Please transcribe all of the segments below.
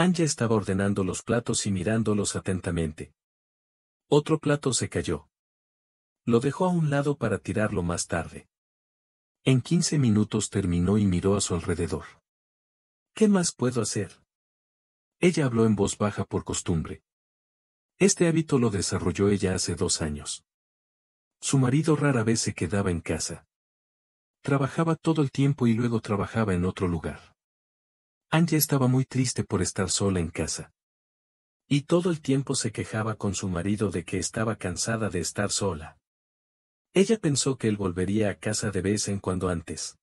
Anja estaba ordenando los platos y mirándolos atentamente. Otro plato se cayó. Lo dejó a un lado para tirarlo más tarde. En quince minutos terminó y miró a su alrededor. ¿Qué más puedo hacer? Ella habló en voz baja por costumbre. Este hábito lo desarrolló ella hace dos años. Su marido rara vez se quedaba en casa. Trabajaba todo el tiempo y luego trabajaba en otro lugar. Anja estaba muy triste por estar sola en casa. Y todo el tiempo se quejaba con su marido de que estaba cansada de estar sola. Ella pensó que él volvería a casa de vez en cuando antes.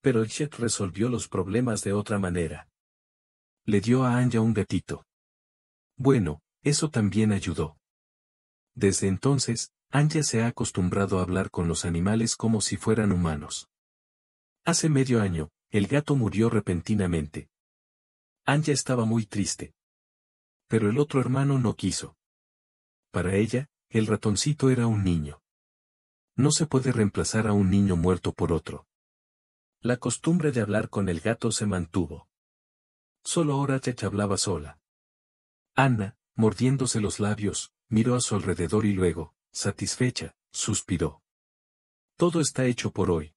Pero el jet resolvió los problemas de otra manera. Le dio a Anja un gatito. Bueno, eso también ayudó. Desde entonces, Anja se ha acostumbrado a hablar con los animales como si fueran humanos. Hace medio año, el gato murió repentinamente. Anja estaba muy triste. Pero el otro hermano no quiso. Para ella, el ratoncito era un niño. No se puede reemplazar a un niño muerto por otro. La costumbre de hablar con el gato se mantuvo. Solo ahora ya hablaba sola. Ana, mordiéndose los labios, miró a su alrededor y luego, satisfecha, suspiró. Todo está hecho por hoy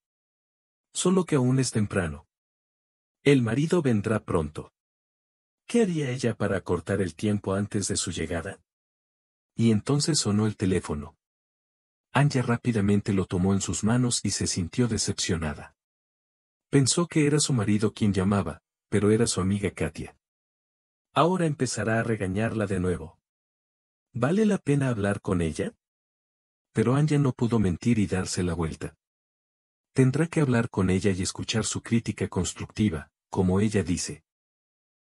solo que aún es temprano. El marido vendrá pronto. ¿Qué haría ella para cortar el tiempo antes de su llegada? Y entonces sonó el teléfono. Anja rápidamente lo tomó en sus manos y se sintió decepcionada. Pensó que era su marido quien llamaba, pero era su amiga Katia. Ahora empezará a regañarla de nuevo. ¿Vale la pena hablar con ella? Pero Anja no pudo mentir y darse la vuelta. Tendrá que hablar con ella y escuchar su crítica constructiva, como ella dice.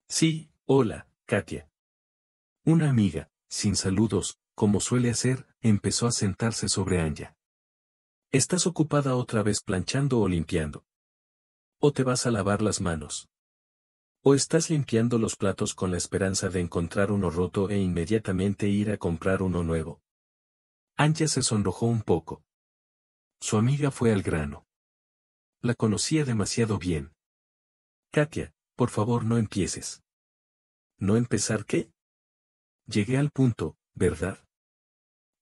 Sí, hola, Katia. Una amiga, sin saludos, como suele hacer, empezó a sentarse sobre Anja. Estás ocupada otra vez planchando o limpiando. O te vas a lavar las manos. O estás limpiando los platos con la esperanza de encontrar uno roto e inmediatamente ir a comprar uno nuevo. Anja se sonrojó un poco. Su amiga fue al grano la conocía demasiado bien. Katia, por favor no empieces. ¿No empezar qué? Llegué al punto, ¿verdad?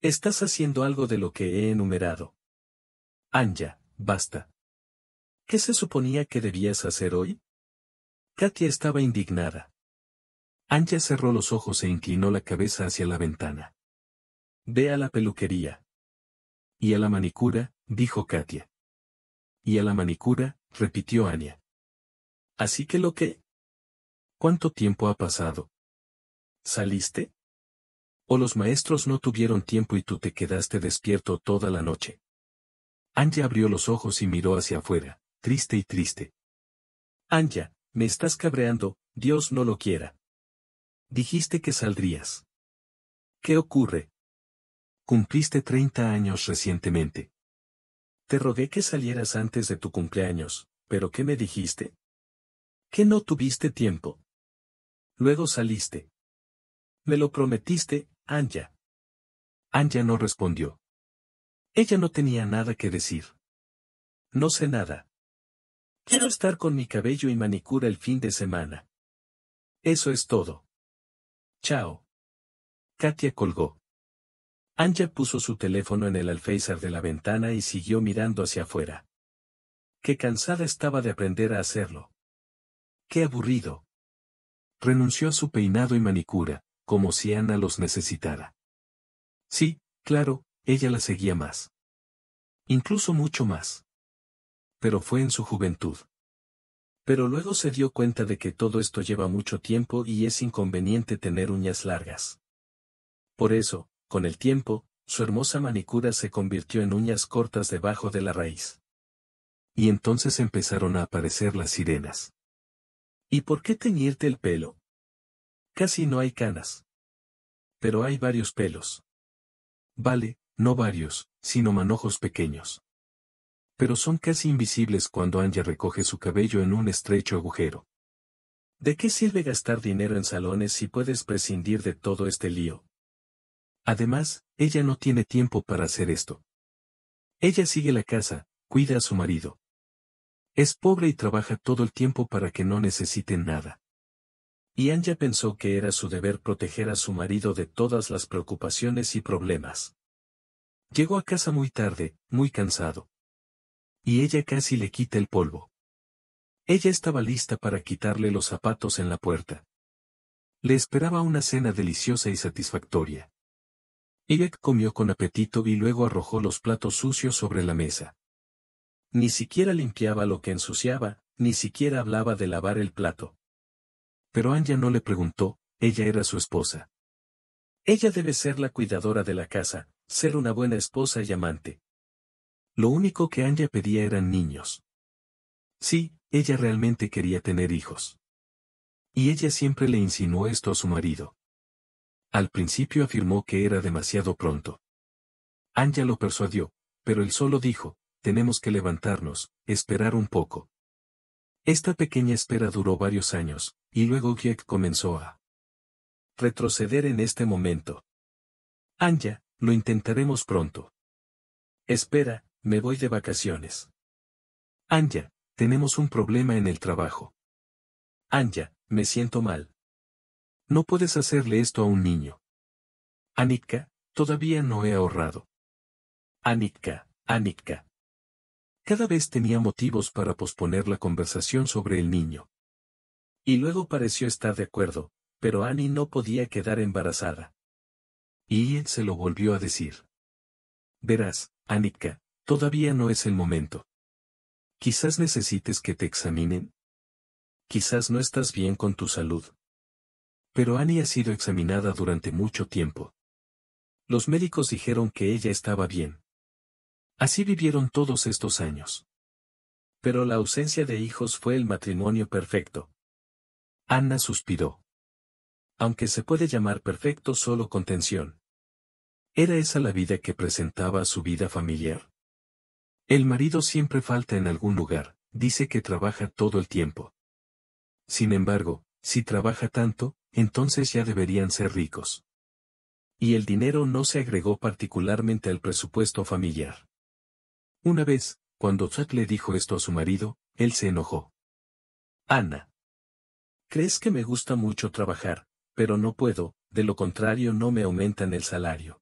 Estás haciendo algo de lo que he enumerado. Anja, basta. ¿Qué se suponía que debías hacer hoy? Katia estaba indignada. Anja cerró los ojos e inclinó la cabeza hacia la ventana. Ve a la peluquería. Y a la manicura, dijo Katia. Y a la manicura, repitió Anya. Así que lo que... ¿Cuánto tiempo ha pasado? ¿Saliste? ¿O los maestros no tuvieron tiempo y tú te quedaste despierto toda la noche? Anya abrió los ojos y miró hacia afuera, triste y triste. Anya, me estás cabreando, Dios no lo quiera. Dijiste que saldrías. ¿Qué ocurre? Cumpliste 30 años recientemente. Te rogué que salieras antes de tu cumpleaños, pero ¿qué me dijiste? Que no tuviste tiempo. Luego saliste. Me lo prometiste, Anja. Anja no respondió. Ella no tenía nada que decir. No sé nada. Quiero estar con mi cabello y manicura el fin de semana. Eso es todo. Chao. Katia colgó. Anja puso su teléfono en el alféizar de la ventana y siguió mirando hacia afuera. Qué cansada estaba de aprender a hacerlo. Qué aburrido. Renunció a su peinado y manicura, como si Ana los necesitara. Sí, claro, ella la seguía más. Incluso mucho más. Pero fue en su juventud. Pero luego se dio cuenta de que todo esto lleva mucho tiempo y es inconveniente tener uñas largas. Por eso, con el tiempo, su hermosa manicura se convirtió en uñas cortas debajo de la raíz. Y entonces empezaron a aparecer las sirenas. ¿Y por qué teñirte el pelo? Casi no hay canas. Pero hay varios pelos. Vale, no varios, sino manojos pequeños. Pero son casi invisibles cuando Anja recoge su cabello en un estrecho agujero. ¿De qué sirve gastar dinero en salones si puedes prescindir de todo este lío? Además, ella no tiene tiempo para hacer esto. Ella sigue la casa, cuida a su marido. Es pobre y trabaja todo el tiempo para que no necesiten nada. Y Anja pensó que era su deber proteger a su marido de todas las preocupaciones y problemas. Llegó a casa muy tarde, muy cansado. Y ella casi le quita el polvo. Ella estaba lista para quitarle los zapatos en la puerta. Le esperaba una cena deliciosa y satisfactoria. Ella comió con apetito y luego arrojó los platos sucios sobre la mesa. Ni siquiera limpiaba lo que ensuciaba, ni siquiera hablaba de lavar el plato. Pero Anja no le preguntó, ella era su esposa. Ella debe ser la cuidadora de la casa, ser una buena esposa y amante. Lo único que Anja pedía eran niños. Sí, ella realmente quería tener hijos. Y ella siempre le insinuó esto a su marido. Al principio afirmó que era demasiado pronto. Anja lo persuadió, pero él solo dijo, tenemos que levantarnos, esperar un poco. Esta pequeña espera duró varios años, y luego Giek comenzó a retroceder en este momento. Anja, lo intentaremos pronto. Espera, me voy de vacaciones. Anja, tenemos un problema en el trabajo. Anja, me siento mal. No puedes hacerle esto a un niño. Anitka, todavía no he ahorrado. Anitka, Anitka. Cada vez tenía motivos para posponer la conversación sobre el niño. Y luego pareció estar de acuerdo, pero Annie no podía quedar embarazada. Y él se lo volvió a decir. Verás, Anitka, todavía no es el momento. Quizás necesites que te examinen. Quizás no estás bien con tu salud. Pero Annie ha sido examinada durante mucho tiempo. Los médicos dijeron que ella estaba bien. Así vivieron todos estos años. Pero la ausencia de hijos fue el matrimonio perfecto. Ana suspiró. Aunque se puede llamar perfecto solo contención. Era esa la vida que presentaba su vida familiar. El marido siempre falta en algún lugar, dice que trabaja todo el tiempo. Sin embargo, si trabaja tanto, entonces ya deberían ser ricos. Y el dinero no se agregó particularmente al presupuesto familiar. Una vez, cuando Chuck le dijo esto a su marido, él se enojó. Ana. Crees que me gusta mucho trabajar, pero no puedo, de lo contrario no me aumentan el salario.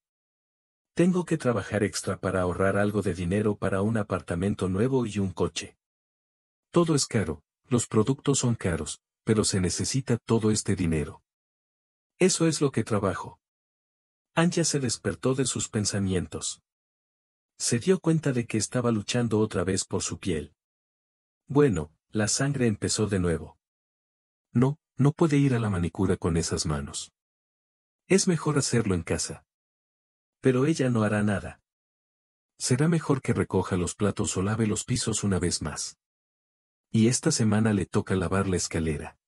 Tengo que trabajar extra para ahorrar algo de dinero para un apartamento nuevo y un coche. Todo es caro, los productos son caros, pero se necesita todo este dinero. Eso es lo que trabajo. Anja se despertó de sus pensamientos. Se dio cuenta de que estaba luchando otra vez por su piel. Bueno, la sangre empezó de nuevo. No, no puede ir a la manicura con esas manos. Es mejor hacerlo en casa. Pero ella no hará nada. Será mejor que recoja los platos o lave los pisos una vez más. Y esta semana le toca lavar la escalera.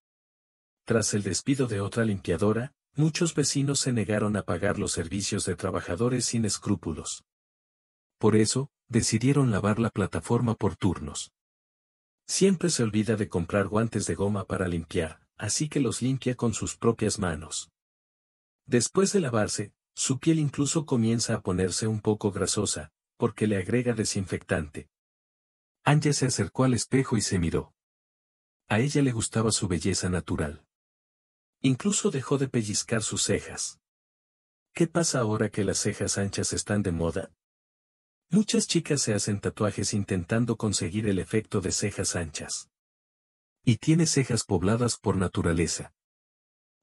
Tras el despido de otra limpiadora, muchos vecinos se negaron a pagar los servicios de trabajadores sin escrúpulos. Por eso, decidieron lavar la plataforma por turnos. Siempre se olvida de comprar guantes de goma para limpiar, así que los limpia con sus propias manos. Después de lavarse, su piel incluso comienza a ponerse un poco grasosa, porque le agrega desinfectante. Anja se acercó al espejo y se miró. A ella le gustaba su belleza natural. Incluso dejó de pellizcar sus cejas. ¿Qué pasa ahora que las cejas anchas están de moda? Muchas chicas se hacen tatuajes intentando conseguir el efecto de cejas anchas. Y tiene cejas pobladas por naturaleza.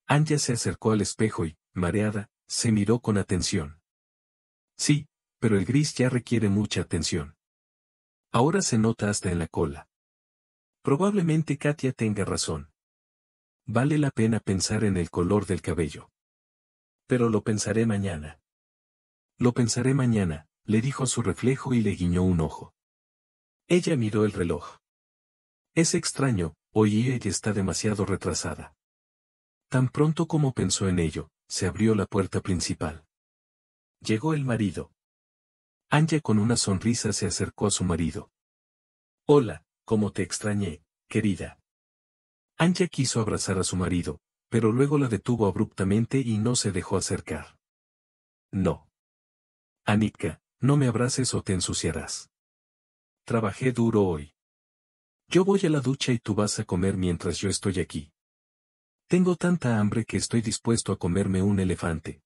Anja se acercó al espejo y, mareada, se miró con atención. Sí, pero el gris ya requiere mucha atención. Ahora se nota hasta en la cola. Probablemente Katia tenga razón. Vale la pena pensar en el color del cabello. Pero lo pensaré mañana. Lo pensaré mañana, le dijo su reflejo y le guiñó un ojo. Ella miró el reloj. Es extraño, oí ella está demasiado retrasada. Tan pronto como pensó en ello, se abrió la puerta principal. Llegó el marido. Anja con una sonrisa se acercó a su marido. Hola, cómo te extrañé, querida. Anja quiso abrazar a su marido, pero luego la detuvo abruptamente y no se dejó acercar. No. Anitka, no me abraces o te ensuciarás. Trabajé duro hoy. Yo voy a la ducha y tú vas a comer mientras yo estoy aquí. Tengo tanta hambre que estoy dispuesto a comerme un elefante.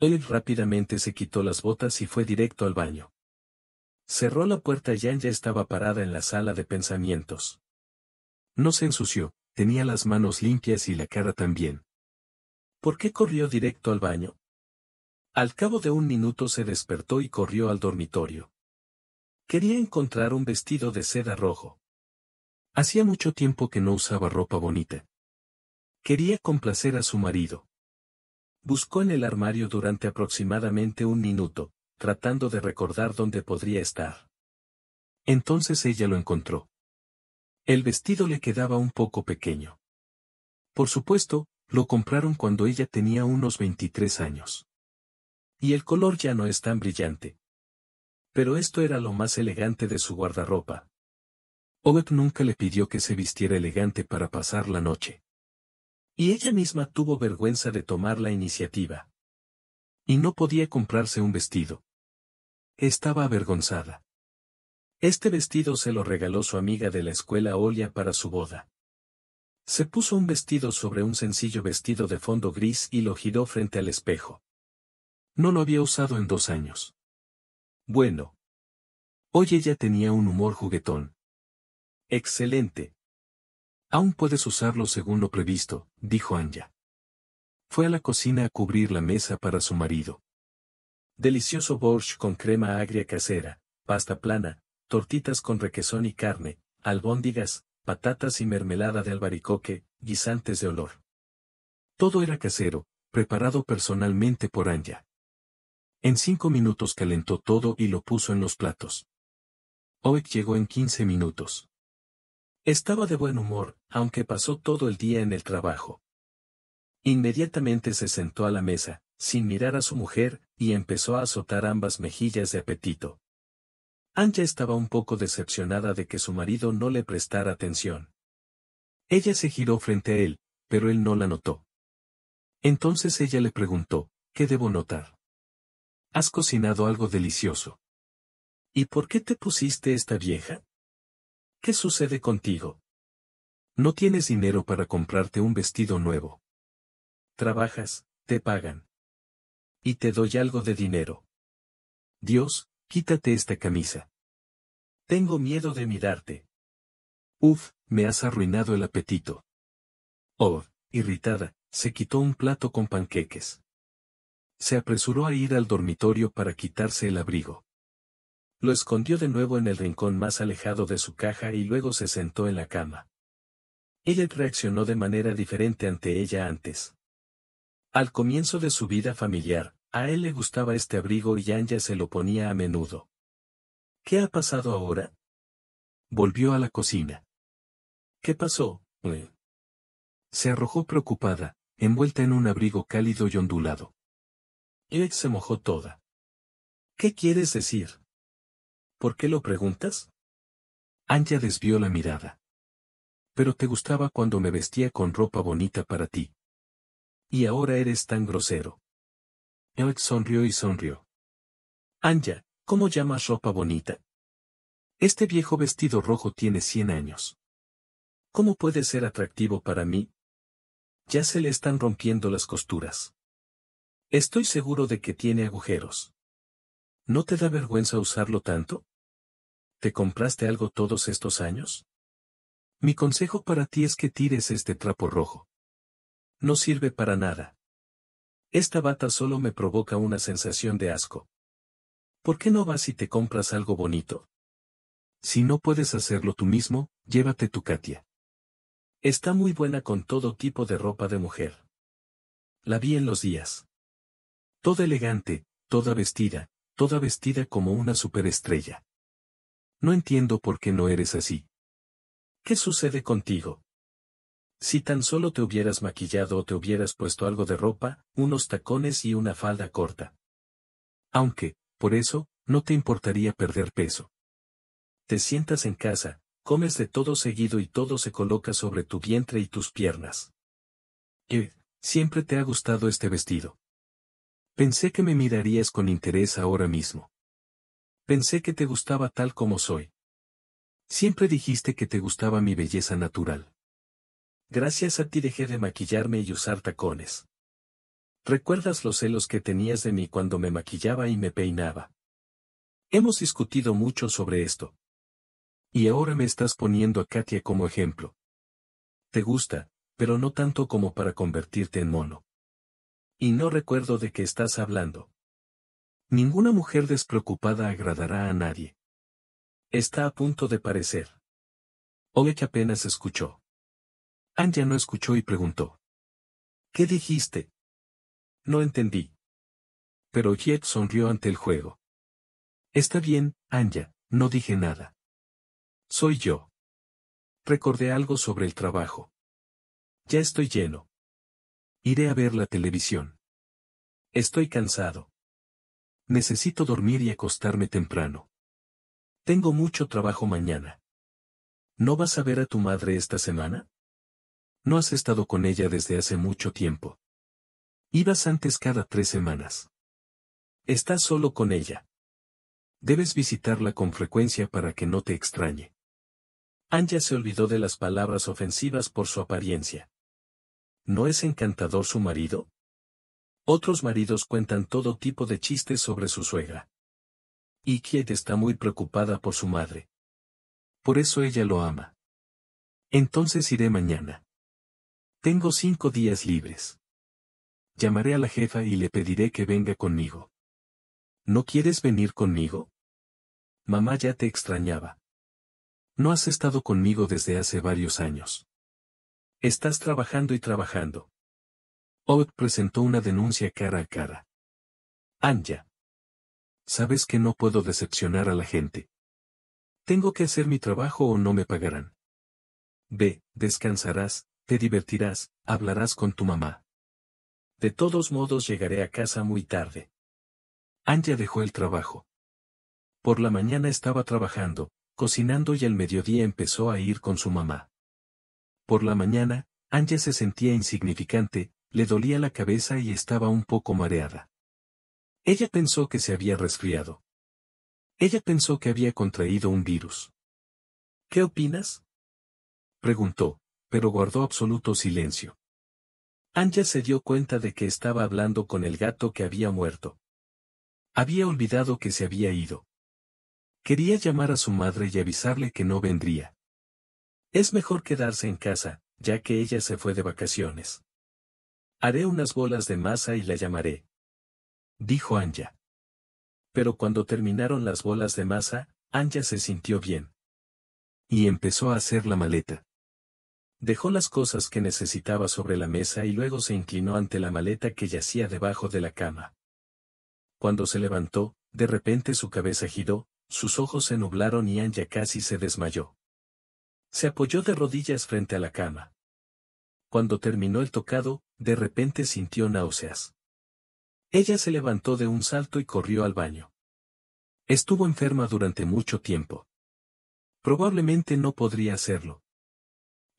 Él rápidamente se quitó las botas y fue directo al baño. Cerró la puerta y Anja estaba parada en la sala de pensamientos. No se ensució, tenía las manos limpias y la cara también. ¿Por qué corrió directo al baño? Al cabo de un minuto se despertó y corrió al dormitorio. Quería encontrar un vestido de seda rojo. Hacía mucho tiempo que no usaba ropa bonita. Quería complacer a su marido. Buscó en el armario durante aproximadamente un minuto, tratando de recordar dónde podría estar. Entonces ella lo encontró. El vestido le quedaba un poco pequeño. Por supuesto, lo compraron cuando ella tenía unos 23 años. Y el color ya no es tan brillante. Pero esto era lo más elegante de su guardarropa. Ovet nunca le pidió que se vistiera elegante para pasar la noche. Y ella misma tuvo vergüenza de tomar la iniciativa. Y no podía comprarse un vestido. Estaba avergonzada. Este vestido se lo regaló su amiga de la escuela Olia para su boda. Se puso un vestido sobre un sencillo vestido de fondo gris y lo giró frente al espejo. No lo había usado en dos años. Bueno. Hoy ella tenía un humor juguetón. Excelente. Aún puedes usarlo según lo previsto, dijo Anja. Fue a la cocina a cubrir la mesa para su marido. Delicioso borscht con crema agria casera, pasta plana, tortitas con requesón y carne, albóndigas, patatas y mermelada de albaricoque, guisantes de olor. Todo era casero, preparado personalmente por Anja. En cinco minutos calentó todo y lo puso en los platos. Oek llegó en quince minutos. Estaba de buen humor, aunque pasó todo el día en el trabajo. Inmediatamente se sentó a la mesa, sin mirar a su mujer, y empezó a azotar ambas mejillas de apetito. Anja estaba un poco decepcionada de que su marido no le prestara atención. Ella se giró frente a él, pero él no la notó. Entonces ella le preguntó, ¿qué debo notar? Has cocinado algo delicioso. ¿Y por qué te pusiste esta vieja? ¿Qué sucede contigo? No tienes dinero para comprarte un vestido nuevo. Trabajas, te pagan. Y te doy algo de dinero. Dios, quítate esta camisa. Tengo miedo de mirarte. Uf, me has arruinado el apetito. Oh, irritada, se quitó un plato con panqueques. Se apresuró a ir al dormitorio para quitarse el abrigo. Lo escondió de nuevo en el rincón más alejado de su caja y luego se sentó en la cama. Ella reaccionó de manera diferente ante ella antes. Al comienzo de su vida familiar, a él le gustaba este abrigo y Anja se lo ponía a menudo. ¿Qué ha pasado ahora? Volvió a la cocina. ¿Qué pasó? Eh. Se arrojó preocupada, envuelta en un abrigo cálido y ondulado. Eric se mojó toda. ¿Qué quieres decir? ¿Por qué lo preguntas? Anja desvió la mirada. Pero te gustaba cuando me vestía con ropa bonita para ti. Y ahora eres tan grosero. Eric sonrió y sonrió. Anja, ¿Cómo llamas ropa bonita? Este viejo vestido rojo tiene 100 años. ¿Cómo puede ser atractivo para mí? Ya se le están rompiendo las costuras. Estoy seguro de que tiene agujeros. ¿No te da vergüenza usarlo tanto? ¿Te compraste algo todos estos años? Mi consejo para ti es que tires este trapo rojo. No sirve para nada. Esta bata solo me provoca una sensación de asco. ¿por qué no vas y te compras algo bonito? Si no puedes hacerlo tú mismo, llévate tu Katia. Está muy buena con todo tipo de ropa de mujer. La vi en los días. Toda elegante, toda vestida, toda vestida como una superestrella. No entiendo por qué no eres así. ¿Qué sucede contigo? Si tan solo te hubieras maquillado o te hubieras puesto algo de ropa, unos tacones y una falda corta. Aunque, por eso, no te importaría perder peso. Te sientas en casa, comes de todo seguido y todo se coloca sobre tu vientre y tus piernas. Eh, siempre te ha gustado este vestido. Pensé que me mirarías con interés ahora mismo. Pensé que te gustaba tal como soy. Siempre dijiste que te gustaba mi belleza natural. Gracias a ti dejé de maquillarme y usar tacones. ¿Recuerdas los celos que tenías de mí cuando me maquillaba y me peinaba? Hemos discutido mucho sobre esto. Y ahora me estás poniendo a Katia como ejemplo. Te gusta, pero no tanto como para convertirte en mono. Y no recuerdo de qué estás hablando. Ninguna mujer despreocupada agradará a nadie. Está a punto de parecer. que apenas escuchó. Anja no escuchó y preguntó. ¿Qué dijiste? No entendí. Pero Jet sonrió ante el juego. Está bien, Anja, no dije nada. Soy yo. Recordé algo sobre el trabajo. Ya estoy lleno. Iré a ver la televisión. Estoy cansado. Necesito dormir y acostarme temprano. Tengo mucho trabajo mañana. ¿No vas a ver a tu madre esta semana? No has estado con ella desde hace mucho tiempo. Ibas antes cada tres semanas. Estás solo con ella. Debes visitarla con frecuencia para que no te extrañe. Anja se olvidó de las palabras ofensivas por su apariencia. ¿No es encantador su marido? Otros maridos cuentan todo tipo de chistes sobre su suegra. Y Kiet está muy preocupada por su madre. Por eso ella lo ama. Entonces iré mañana. Tengo cinco días libres. Llamaré a la jefa y le pediré que venga conmigo. ¿No quieres venir conmigo? Mamá ya te extrañaba. No has estado conmigo desde hace varios años. Estás trabajando y trabajando. Oud presentó una denuncia cara a cara. Anja. Sabes que no puedo decepcionar a la gente. Tengo que hacer mi trabajo o no me pagarán. Ve, descansarás, te divertirás, hablarás con tu mamá. De todos modos llegaré a casa muy tarde. Anja dejó el trabajo. Por la mañana estaba trabajando, cocinando y al mediodía empezó a ir con su mamá. Por la mañana, Anja se sentía insignificante, le dolía la cabeza y estaba un poco mareada. Ella pensó que se había resfriado. Ella pensó que había contraído un virus. ¿Qué opinas? Preguntó, pero guardó absoluto silencio. Anja se dio cuenta de que estaba hablando con el gato que había muerto. Había olvidado que se había ido. Quería llamar a su madre y avisarle que no vendría. Es mejor quedarse en casa, ya que ella se fue de vacaciones. Haré unas bolas de masa y la llamaré. Dijo Anja. Pero cuando terminaron las bolas de masa, Anja se sintió bien. Y empezó a hacer la maleta. Dejó las cosas que necesitaba sobre la mesa y luego se inclinó ante la maleta que yacía debajo de la cama. Cuando se levantó, de repente su cabeza giró, sus ojos se nublaron y Anja casi se desmayó. Se apoyó de rodillas frente a la cama. Cuando terminó el tocado, de repente sintió náuseas. Ella se levantó de un salto y corrió al baño. Estuvo enferma durante mucho tiempo. Probablemente no podría hacerlo.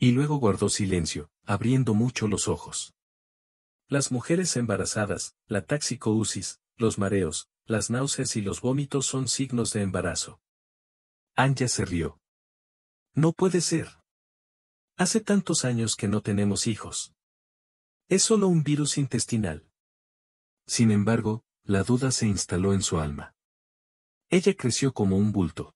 Y luego guardó silencio, abriendo mucho los ojos. Las mujeres embarazadas, la taxicousis, los mareos, las náuseas y los vómitos son signos de embarazo. Anja se rió. No puede ser. Hace tantos años que no tenemos hijos. Es solo un virus intestinal. Sin embargo, la duda se instaló en su alma. Ella creció como un bulto.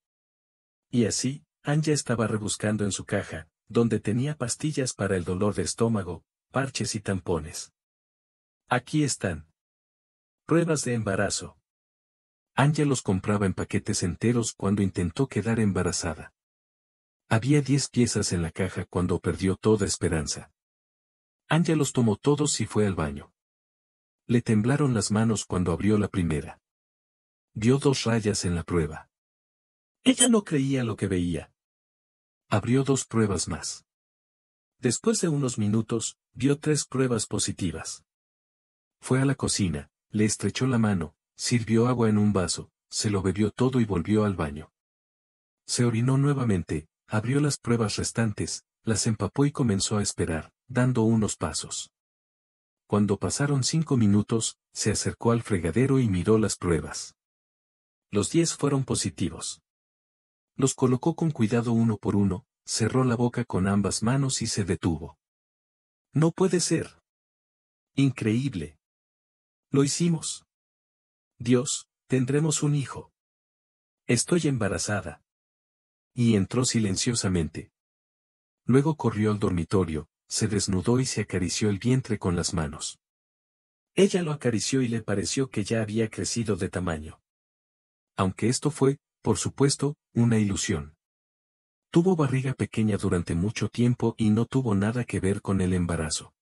Y así, Anja estaba rebuscando en su caja, donde tenía pastillas para el dolor de estómago, parches y tampones. Aquí están. Pruebas de embarazo. Ángel los compraba en paquetes enteros cuando intentó quedar embarazada. Había diez piezas en la caja cuando perdió toda esperanza. Ángel los tomó todos y fue al baño. Le temblaron las manos cuando abrió la primera. Vio dos rayas en la prueba. Ella no creía lo que veía. Abrió dos pruebas más. Después de unos minutos, vio tres pruebas positivas. Fue a la cocina, le estrechó la mano, sirvió agua en un vaso, se lo bebió todo y volvió al baño. Se orinó nuevamente, abrió las pruebas restantes, las empapó y comenzó a esperar, dando unos pasos. Cuando pasaron cinco minutos, se acercó al fregadero y miró las pruebas. Los diez fueron positivos. Los colocó con cuidado uno por uno, cerró la boca con ambas manos y se detuvo. No puede ser. Increíble. Lo hicimos. Dios, tendremos un hijo. Estoy embarazada. Y entró silenciosamente. Luego corrió al dormitorio, se desnudó y se acarició el vientre con las manos. Ella lo acarició y le pareció que ya había crecido de tamaño. Aunque esto fue, por supuesto, una ilusión. Tuvo barriga pequeña durante mucho tiempo y no tuvo nada que ver con el embarazo.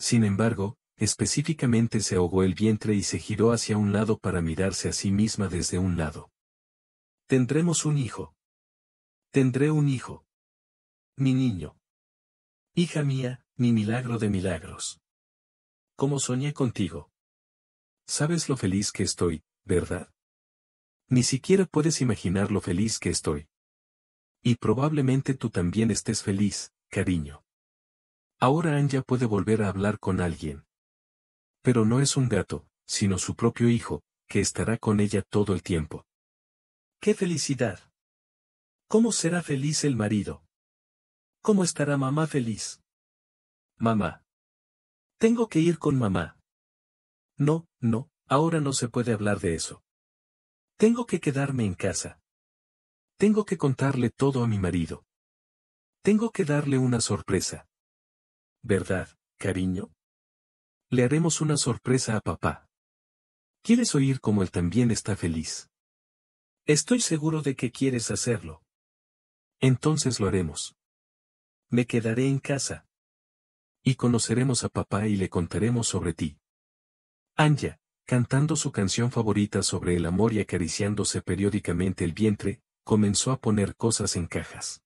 Sin embargo, específicamente se ahogó el vientre y se giró hacia un lado para mirarse a sí misma desde un lado. Tendremos un hijo. Tendré un hijo. Mi niño. Hija mía, mi milagro de milagros. Como soñé contigo. Sabes lo feliz que estoy, ¿verdad? Ni siquiera puedes imaginar lo feliz que estoy. Y probablemente tú también estés feliz, cariño. Ahora Anja puede volver a hablar con alguien. Pero no es un gato, sino su propio hijo, que estará con ella todo el tiempo. ¡Qué felicidad! ¿Cómo será feliz el marido? ¿Cómo estará mamá feliz? Mamá. Tengo que ir con mamá. No, no, ahora no se puede hablar de eso. Tengo que quedarme en casa. Tengo que contarle todo a mi marido. Tengo que darle una sorpresa. ¿Verdad, cariño? Le haremos una sorpresa a papá. ¿Quieres oír cómo él también está feliz? Estoy seguro de que quieres hacerlo. Entonces lo haremos. Me quedaré en casa. Y conoceremos a papá y le contaremos sobre ti. Anja cantando su canción favorita sobre el amor y acariciándose periódicamente el vientre, comenzó a poner cosas en cajas.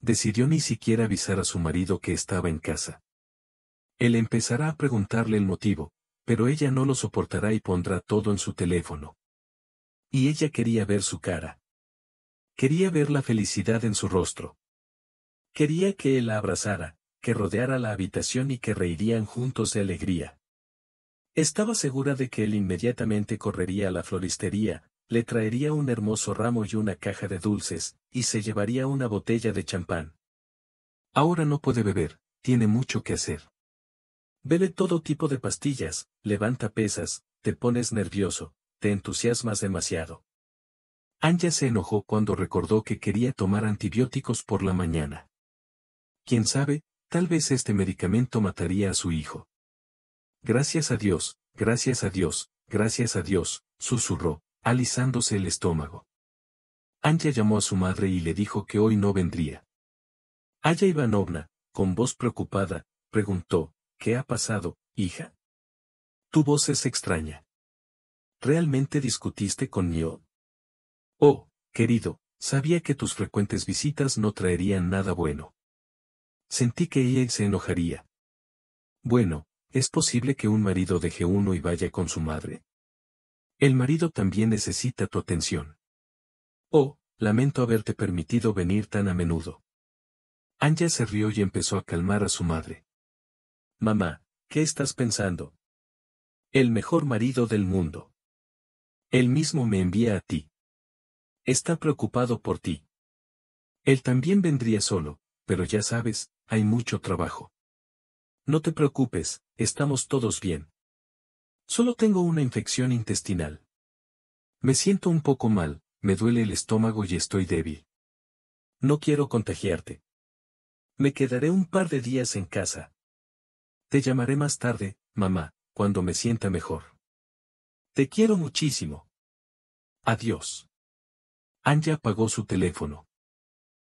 Decidió ni siquiera avisar a su marido que estaba en casa. Él empezará a preguntarle el motivo, pero ella no lo soportará y pondrá todo en su teléfono. Y ella quería ver su cara. Quería ver la felicidad en su rostro. Quería que él la abrazara, que rodeara la habitación y que reirían juntos de alegría. Estaba segura de que él inmediatamente correría a la floristería, le traería un hermoso ramo y una caja de dulces, y se llevaría una botella de champán. Ahora no puede beber, tiene mucho que hacer. Vele todo tipo de pastillas, levanta pesas, te pones nervioso, te entusiasmas demasiado. Anja se enojó cuando recordó que quería tomar antibióticos por la mañana. Quién sabe, tal vez este medicamento mataría a su hijo. Gracias a Dios, gracias a Dios, gracias a Dios, susurró, alisándose el estómago. Anja llamó a su madre y le dijo que hoy no vendría. Aya Ivanovna, con voz preocupada, preguntó, ¿qué ha pasado, hija? Tu voz es extraña. ¿Realmente discutiste con Nio? Oh, querido, sabía que tus frecuentes visitas no traerían nada bueno. Sentí que ella se enojaría. Bueno, es posible que un marido deje uno y vaya con su madre. El marido también necesita tu atención. Oh, lamento haberte permitido venir tan a menudo. Anja se rió y empezó a calmar a su madre. Mamá, ¿qué estás pensando? El mejor marido del mundo. Él mismo me envía a ti. Está preocupado por ti. Él también vendría solo, pero ya sabes, hay mucho trabajo. No te preocupes, Estamos todos bien. Solo tengo una infección intestinal. Me siento un poco mal, me duele el estómago y estoy débil. No quiero contagiarte. Me quedaré un par de días en casa. Te llamaré más tarde, mamá, cuando me sienta mejor. Te quiero muchísimo. Adiós. Anja apagó su teléfono.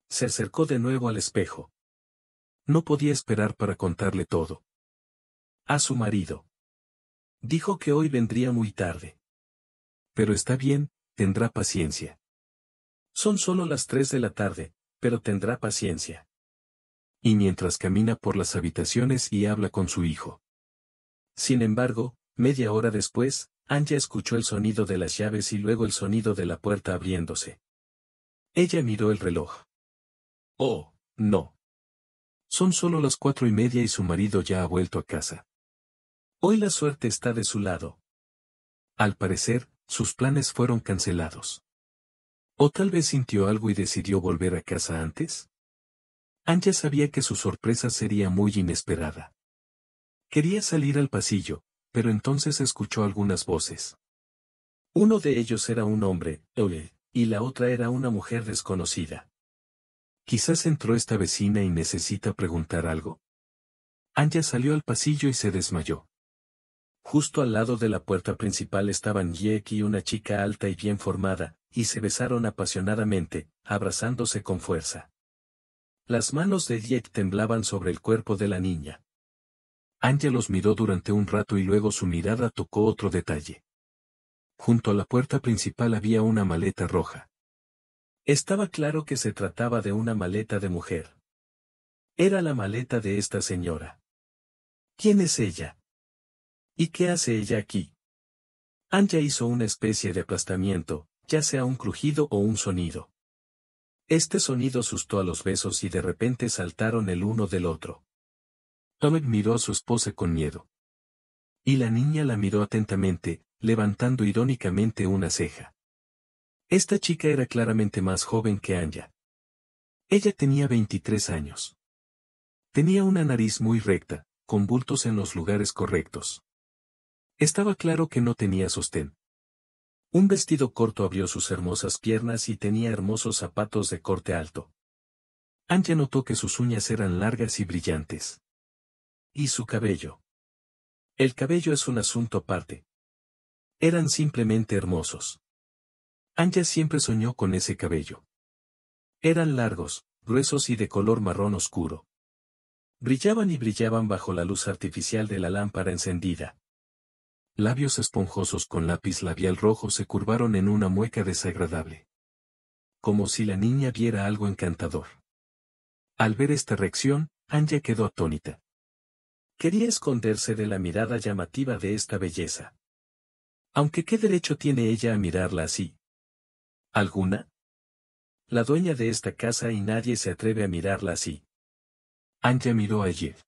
Se acercó de nuevo al espejo. No podía esperar para contarle todo a su marido. Dijo que hoy vendría muy tarde. Pero está bien, tendrá paciencia. Son solo las tres de la tarde, pero tendrá paciencia. Y mientras camina por las habitaciones y habla con su hijo. Sin embargo, media hora después, Anja escuchó el sonido de las llaves y luego el sonido de la puerta abriéndose. Ella miró el reloj. Oh, no. Son solo las cuatro y media y su marido ya ha vuelto a casa. Hoy la suerte está de su lado. Al parecer, sus planes fueron cancelados. O tal vez sintió algo y decidió volver a casa antes. Anja sabía que su sorpresa sería muy inesperada. Quería salir al pasillo, pero entonces escuchó algunas voces. Uno de ellos era un hombre, Eule, y la otra era una mujer desconocida. Quizás entró esta vecina y necesita preguntar algo. Anja salió al pasillo y se desmayó. Justo al lado de la puerta principal estaban Yek y una chica alta y bien formada, y se besaron apasionadamente, abrazándose con fuerza. Las manos de Yek temblaban sobre el cuerpo de la niña. Ángel los miró durante un rato y luego su mirada tocó otro detalle. Junto a la puerta principal había una maleta roja. Estaba claro que se trataba de una maleta de mujer. Era la maleta de esta señora. ¿Quién es ella? ¿Y qué hace ella aquí? Anja hizo una especie de aplastamiento, ya sea un crujido o un sonido. Este sonido asustó a los besos y de repente saltaron el uno del otro. Tomek miró a su esposa con miedo. Y la niña la miró atentamente, levantando irónicamente una ceja. Esta chica era claramente más joven que Anja. Ella tenía 23 años. Tenía una nariz muy recta, con bultos en los lugares correctos. Estaba claro que no tenía sostén. Un vestido corto abrió sus hermosas piernas y tenía hermosos zapatos de corte alto. Anja notó que sus uñas eran largas y brillantes. Y su cabello. El cabello es un asunto aparte. Eran simplemente hermosos. Anja siempre soñó con ese cabello. Eran largos, gruesos y de color marrón oscuro. Brillaban y brillaban bajo la luz artificial de la lámpara encendida. Labios esponjosos con lápiz labial rojo se curvaron en una mueca desagradable. Como si la niña viera algo encantador. Al ver esta reacción, Anja quedó atónita. Quería esconderse de la mirada llamativa de esta belleza. Aunque qué derecho tiene ella a mirarla así. ¿Alguna? La dueña de esta casa y nadie se atreve a mirarla así. Anja miró a Jeff.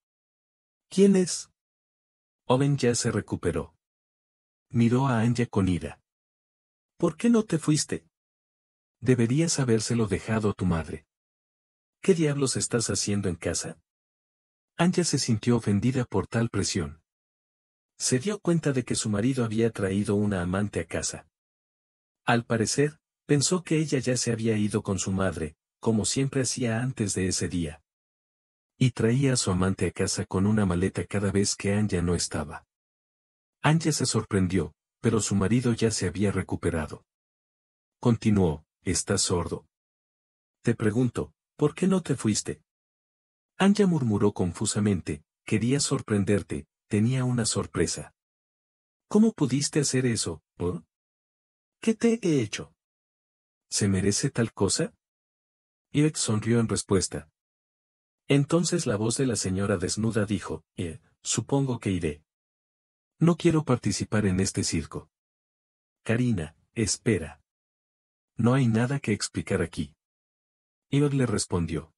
¿Quién es? Owen ya se recuperó. Miró a Anja con ira. ¿Por qué no te fuiste? Deberías habérselo dejado a tu madre. ¿Qué diablos estás haciendo en casa? Anja se sintió ofendida por tal presión. Se dio cuenta de que su marido había traído una amante a casa. Al parecer, pensó que ella ya se había ido con su madre, como siempre hacía antes de ese día. Y traía a su amante a casa con una maleta cada vez que Anya no estaba. Anja se sorprendió, pero su marido ya se había recuperado. Continuó, ¿estás sordo? Te pregunto, ¿por qué no te fuiste? Anja murmuró confusamente, quería sorprenderte, tenía una sorpresa. ¿Cómo pudiste hacer eso, ¿Qué te he hecho? ¿Se merece tal cosa? ex sonrió en respuesta. Entonces la voz de la señora desnuda dijo, eh, supongo que iré. No quiero participar en este circo. Karina, espera. No hay nada que explicar aquí. Eod le respondió.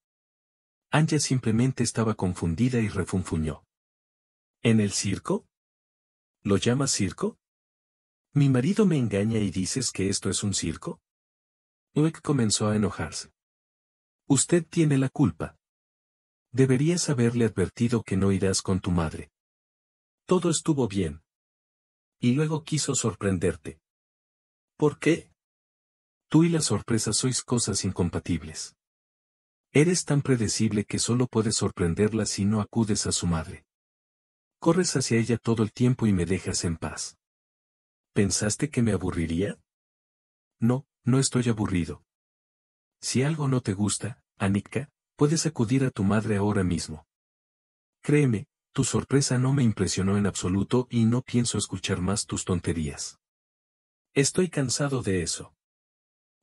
Anja simplemente estaba confundida y refunfuñó. ¿En el circo? ¿Lo llamas circo? ¿Mi marido me engaña y dices que esto es un circo? Uek comenzó a enojarse. Usted tiene la culpa. Deberías haberle advertido que no irás con tu madre. Todo estuvo bien. Y luego quiso sorprenderte. ¿Por qué? Tú y la sorpresa sois cosas incompatibles. Eres tan predecible que solo puedes sorprenderla si no acudes a su madre. Corres hacia ella todo el tiempo y me dejas en paz. ¿Pensaste que me aburriría? No, no estoy aburrido. Si algo no te gusta, Anika, puedes acudir a tu madre ahora mismo. Créeme, tu sorpresa no me impresionó en absoluto y no pienso escuchar más tus tonterías. Estoy cansado de eso.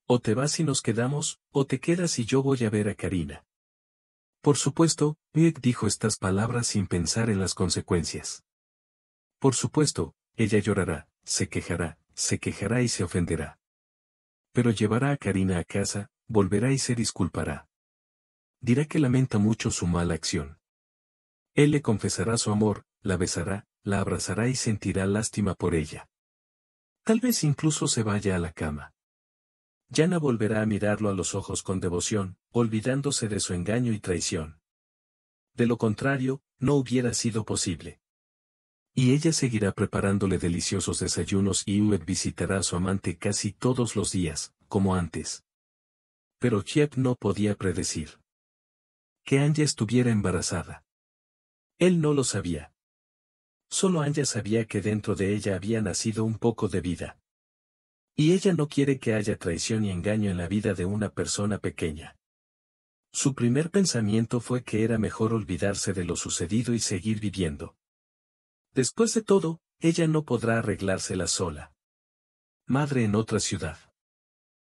O te vas y nos quedamos, o te quedas y yo voy a ver a Karina. Por supuesto, Miek dijo estas palabras sin pensar en las consecuencias. Por supuesto, ella llorará, se quejará, se quejará y se ofenderá. Pero llevará a Karina a casa, volverá y se disculpará. Dirá que lamenta mucho su mala acción. Él le confesará su amor, la besará, la abrazará y sentirá lástima por ella. Tal vez incluso se vaya a la cama. Yana volverá a mirarlo a los ojos con devoción, olvidándose de su engaño y traición. De lo contrario, no hubiera sido posible. Y ella seguirá preparándole deliciosos desayunos y Ued visitará a su amante casi todos los días, como antes. Pero Chiep no podía predecir. Que Anja estuviera embarazada. Él no lo sabía. Solo Anja sabía que dentro de ella había nacido un poco de vida. Y ella no quiere que haya traición y engaño en la vida de una persona pequeña. Su primer pensamiento fue que era mejor olvidarse de lo sucedido y seguir viviendo. Después de todo, ella no podrá arreglársela sola. Madre en otra ciudad.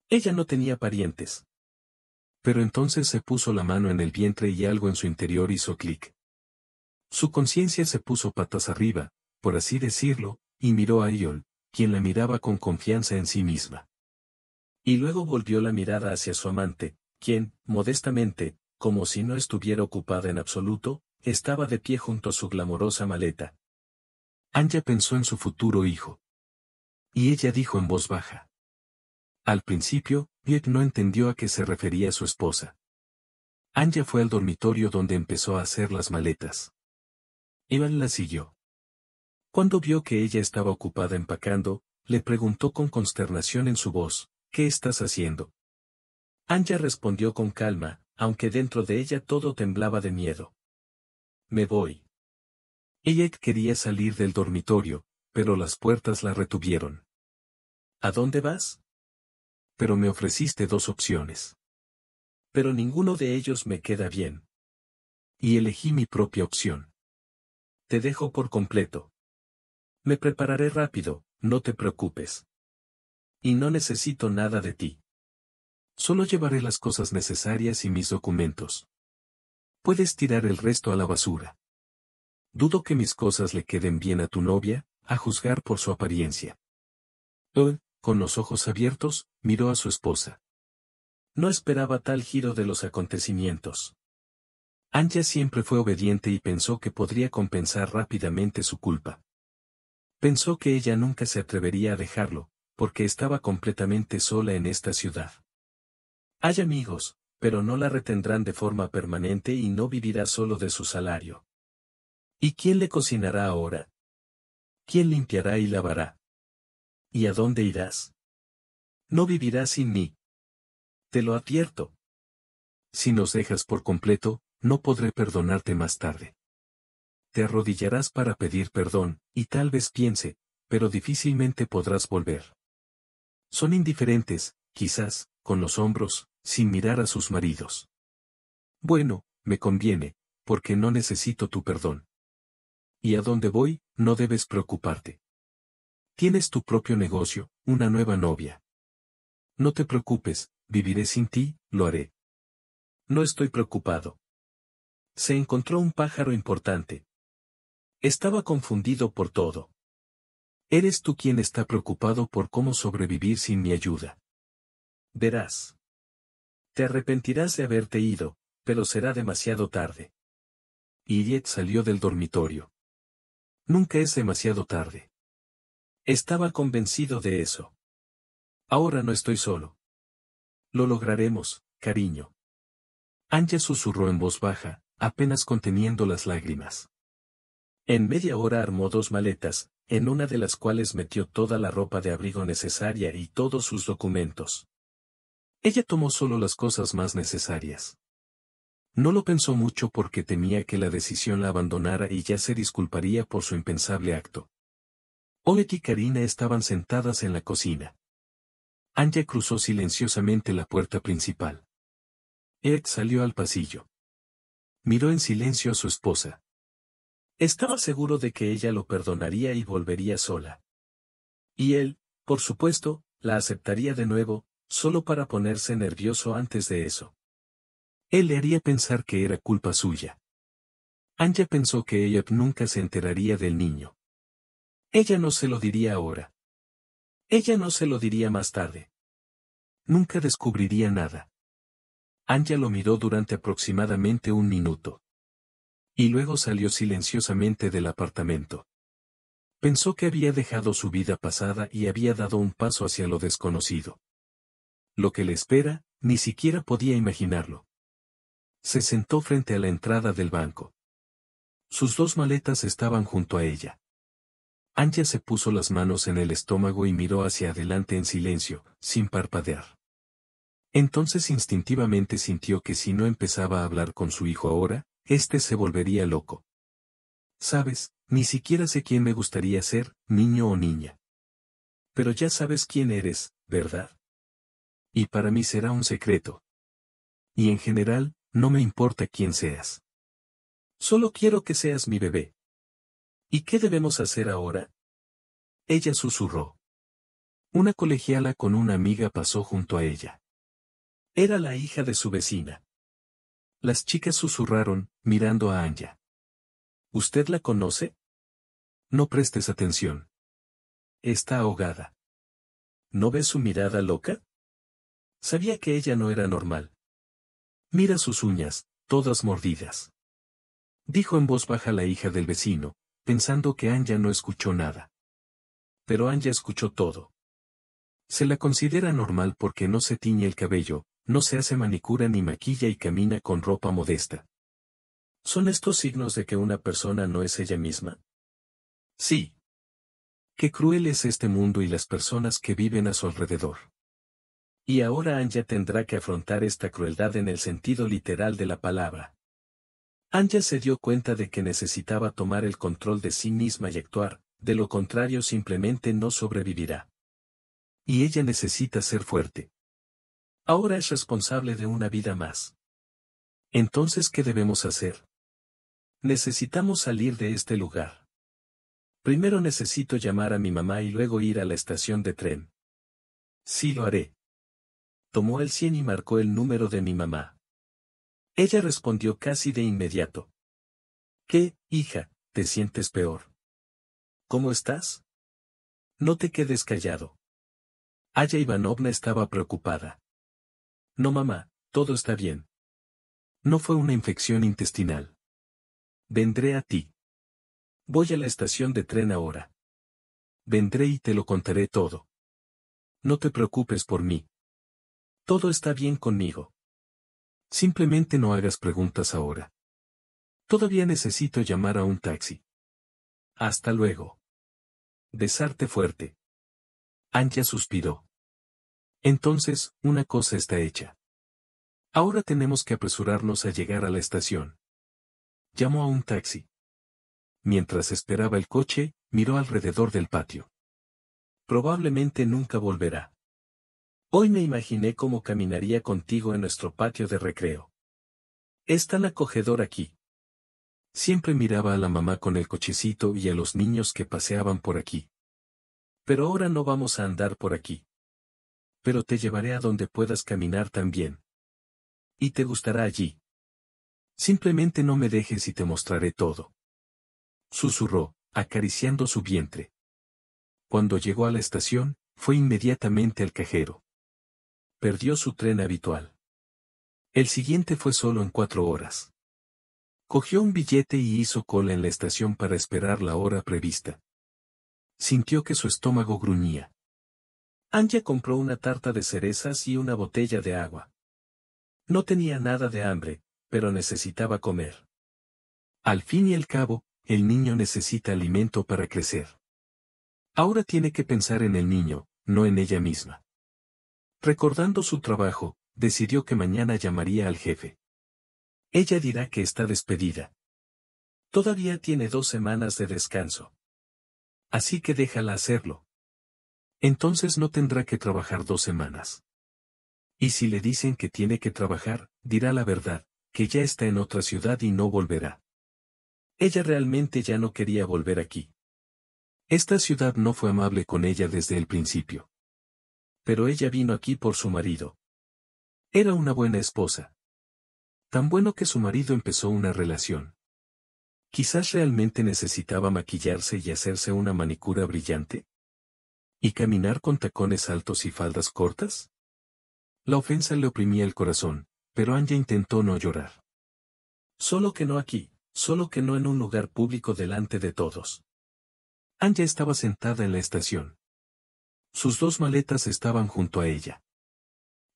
Ella no tenía parientes. Pero entonces se puso la mano en el vientre y algo en su interior hizo clic. Su conciencia se puso patas arriba, por así decirlo, y miró a Iol, quien la miraba con confianza en sí misma. Y luego volvió la mirada hacia su amante, quien, modestamente, como si no estuviera ocupada en absoluto, estaba de pie junto a su glamorosa maleta. Anja pensó en su futuro hijo. Y ella dijo en voz baja. Al principio, Viet no entendió a qué se refería su esposa. Anja fue al dormitorio donde empezó a hacer las maletas. Iván la siguió. Cuando vio que ella estaba ocupada empacando, le preguntó con consternación en su voz, ¿qué estás haciendo? Anja respondió con calma, aunque dentro de ella todo temblaba de miedo. Me voy. Ella quería salir del dormitorio, pero las puertas la retuvieron. ¿A dónde vas? Pero me ofreciste dos opciones. Pero ninguno de ellos me queda bien. Y elegí mi propia opción. Te dejo por completo. Me prepararé rápido, no te preocupes. Y no necesito nada de ti. Solo llevaré las cosas necesarias y mis documentos. Puedes tirar el resto a la basura. Dudo que mis cosas le queden bien a tu novia, a juzgar por su apariencia. Él, con los ojos abiertos, miró a su esposa. No esperaba tal giro de los acontecimientos. Anja siempre fue obediente y pensó que podría compensar rápidamente su culpa. Pensó que ella nunca se atrevería a dejarlo, porque estaba completamente sola en esta ciudad. Hay amigos, pero no la retendrán de forma permanente y no vivirá solo de su salario. ¿Y quién le cocinará ahora? ¿Quién limpiará y lavará? ¿Y a dónde irás? No vivirás sin mí. Te lo advierto. Si nos dejas por completo, no podré perdonarte más tarde. Te arrodillarás para pedir perdón, y tal vez piense, pero difícilmente podrás volver. Son indiferentes, quizás, con los hombros, sin mirar a sus maridos. Bueno, me conviene, porque no necesito tu perdón. Y a dónde voy, no debes preocuparte. Tienes tu propio negocio, una nueva novia. No te preocupes, viviré sin ti, lo haré. No estoy preocupado. Se encontró un pájaro importante. Estaba confundido por todo. Eres tú quien está preocupado por cómo sobrevivir sin mi ayuda. Verás. Te arrepentirás de haberte ido, pero será demasiado tarde. Iriet salió del dormitorio. Nunca es demasiado tarde. Estaba convencido de eso. Ahora no estoy solo. Lo lograremos, cariño. Anja susurró en voz baja, apenas conteniendo las lágrimas. En media hora armó dos maletas, en una de las cuales metió toda la ropa de abrigo necesaria y todos sus documentos. Ella tomó solo las cosas más necesarias. No lo pensó mucho porque temía que la decisión la abandonara y ya se disculparía por su impensable acto. Oleg y Karina estaban sentadas en la cocina. Anja cruzó silenciosamente la puerta principal. Ed salió al pasillo. Miró en silencio a su esposa. Estaba seguro de que ella lo perdonaría y volvería sola. Y él, por supuesto, la aceptaría de nuevo, solo para ponerse nervioso antes de eso. Él le haría pensar que era culpa suya. Anja pensó que ella nunca se enteraría del niño. Ella no se lo diría ahora. Ella no se lo diría más tarde. Nunca descubriría nada. Anja lo miró durante aproximadamente un minuto. Y luego salió silenciosamente del apartamento. Pensó que había dejado su vida pasada y había dado un paso hacia lo desconocido. Lo que le espera, ni siquiera podía imaginarlo. Se sentó frente a la entrada del banco. Sus dos maletas estaban junto a ella. Anja se puso las manos en el estómago y miró hacia adelante en silencio, sin parpadear. Entonces instintivamente sintió que si no empezaba a hablar con su hijo ahora, éste se volvería loco. Sabes, ni siquiera sé quién me gustaría ser, niño o niña. Pero ya sabes quién eres, ¿verdad? Y para mí será un secreto. Y en general, no me importa quién seas. Solo quiero que seas mi bebé. ¿Y qué debemos hacer ahora? Ella susurró. Una colegiala con una amiga pasó junto a ella. Era la hija de su vecina. Las chicas susurraron, mirando a Anya. ¿Usted la conoce? No prestes atención. Está ahogada. ¿No ves su mirada loca? Sabía que ella no era normal. Mira sus uñas, todas mordidas. Dijo en voz baja la hija del vecino, pensando que Anja no escuchó nada. Pero Anja escuchó todo. Se la considera normal porque no se tiñe el cabello, no se hace manicura ni maquilla y camina con ropa modesta. ¿Son estos signos de que una persona no es ella misma? Sí. Qué cruel es este mundo y las personas que viven a su alrededor. Y ahora Anja tendrá que afrontar esta crueldad en el sentido literal de la palabra. Anja se dio cuenta de que necesitaba tomar el control de sí misma y actuar, de lo contrario simplemente no sobrevivirá. Y ella necesita ser fuerte. Ahora es responsable de una vida más. Entonces, ¿qué debemos hacer? Necesitamos salir de este lugar. Primero necesito llamar a mi mamá y luego ir a la estación de tren. Sí lo haré. Tomó el 100 y marcó el número de mi mamá. Ella respondió casi de inmediato. ¿Qué, hija, te sientes peor? ¿Cómo estás? No te quedes callado. Aya Ivanovna estaba preocupada. No mamá, todo está bien. No fue una infección intestinal. Vendré a ti. Voy a la estación de tren ahora. Vendré y te lo contaré todo. No te preocupes por mí. Todo está bien conmigo. Simplemente no hagas preguntas ahora. Todavía necesito llamar a un taxi. Hasta luego. Besarte fuerte. Anja suspiró. Entonces, una cosa está hecha. Ahora tenemos que apresurarnos a llegar a la estación. Llamó a un taxi. Mientras esperaba el coche, miró alrededor del patio. Probablemente nunca volverá. Hoy me imaginé cómo caminaría contigo en nuestro patio de recreo. Es tan acogedor aquí. Siempre miraba a la mamá con el cochecito y a los niños que paseaban por aquí. Pero ahora no vamos a andar por aquí pero te llevaré a donde puedas caminar también. Y te gustará allí. Simplemente no me dejes y te mostraré todo. Susurró, acariciando su vientre. Cuando llegó a la estación, fue inmediatamente al cajero. Perdió su tren habitual. El siguiente fue solo en cuatro horas. Cogió un billete y hizo cola en la estación para esperar la hora prevista. Sintió que su estómago gruñía. Anja compró una tarta de cerezas y una botella de agua. No tenía nada de hambre, pero necesitaba comer. Al fin y al cabo, el niño necesita alimento para crecer. Ahora tiene que pensar en el niño, no en ella misma. Recordando su trabajo, decidió que mañana llamaría al jefe. Ella dirá que está despedida. Todavía tiene dos semanas de descanso. Así que déjala hacerlo. Entonces no tendrá que trabajar dos semanas. Y si le dicen que tiene que trabajar, dirá la verdad, que ya está en otra ciudad y no volverá. Ella realmente ya no quería volver aquí. Esta ciudad no fue amable con ella desde el principio. Pero ella vino aquí por su marido. Era una buena esposa. Tan bueno que su marido empezó una relación. Quizás realmente necesitaba maquillarse y hacerse una manicura brillante. ¿Y caminar con tacones altos y faldas cortas? La ofensa le oprimía el corazón, pero Anja intentó no llorar. Solo que no aquí, solo que no en un lugar público delante de todos. Anja estaba sentada en la estación. Sus dos maletas estaban junto a ella.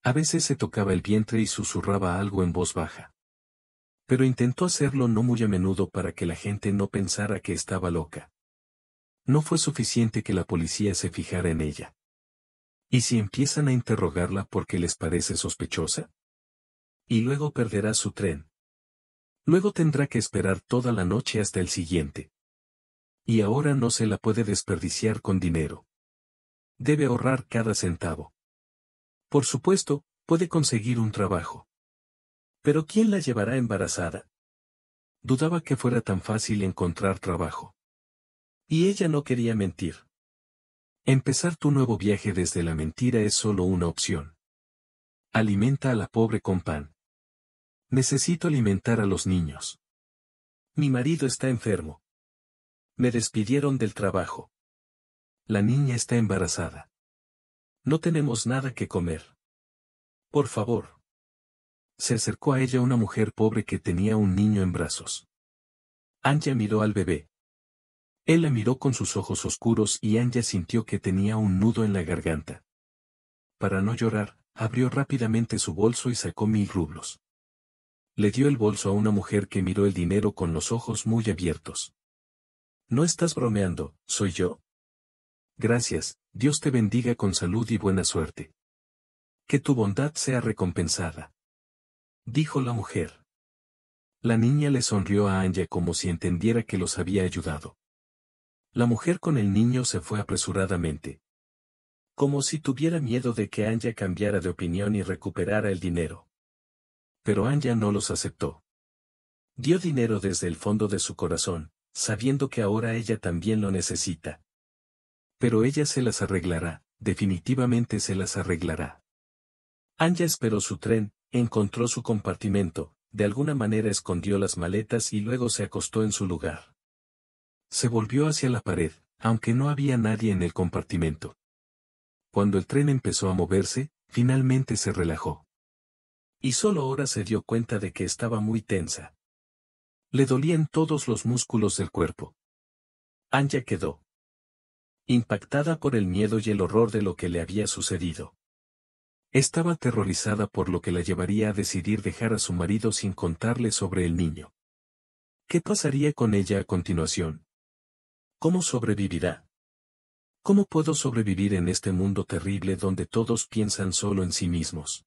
A veces se tocaba el vientre y susurraba algo en voz baja. Pero intentó hacerlo no muy a menudo para que la gente no pensara que estaba loca. No fue suficiente que la policía se fijara en ella. ¿Y si empiezan a interrogarla porque les parece sospechosa? Y luego perderá su tren. Luego tendrá que esperar toda la noche hasta el siguiente. Y ahora no se la puede desperdiciar con dinero. Debe ahorrar cada centavo. Por supuesto, puede conseguir un trabajo. Pero ¿quién la llevará embarazada? Dudaba que fuera tan fácil encontrar trabajo. Y ella no quería mentir. Empezar tu nuevo viaje desde la mentira es solo una opción. Alimenta a la pobre con pan. Necesito alimentar a los niños. Mi marido está enfermo. Me despidieron del trabajo. La niña está embarazada. No tenemos nada que comer. Por favor. Se acercó a ella una mujer pobre que tenía un niño en brazos. Anja miró al bebé. Él la miró con sus ojos oscuros y Anja sintió que tenía un nudo en la garganta. Para no llorar, abrió rápidamente su bolso y sacó mil rublos. Le dio el bolso a una mujer que miró el dinero con los ojos muy abiertos. No estás bromeando, soy yo. Gracias, Dios te bendiga con salud y buena suerte. Que tu bondad sea recompensada. Dijo la mujer. La niña le sonrió a Anja como si entendiera que los había ayudado. La mujer con el niño se fue apresuradamente. Como si tuviera miedo de que Anja cambiara de opinión y recuperara el dinero. Pero Anja no los aceptó. Dio dinero desde el fondo de su corazón, sabiendo que ahora ella también lo necesita. Pero ella se las arreglará, definitivamente se las arreglará. Anja esperó su tren, encontró su compartimento, de alguna manera escondió las maletas y luego se acostó en su lugar. Se volvió hacia la pared, aunque no había nadie en el compartimento. Cuando el tren empezó a moverse, finalmente se relajó. Y solo ahora se dio cuenta de que estaba muy tensa. Le dolían todos los músculos del cuerpo. Anja quedó. Impactada por el miedo y el horror de lo que le había sucedido. Estaba aterrorizada por lo que la llevaría a decidir dejar a su marido sin contarle sobre el niño. ¿Qué pasaría con ella a continuación? ¿cómo sobrevivirá? ¿Cómo puedo sobrevivir en este mundo terrible donde todos piensan solo en sí mismos?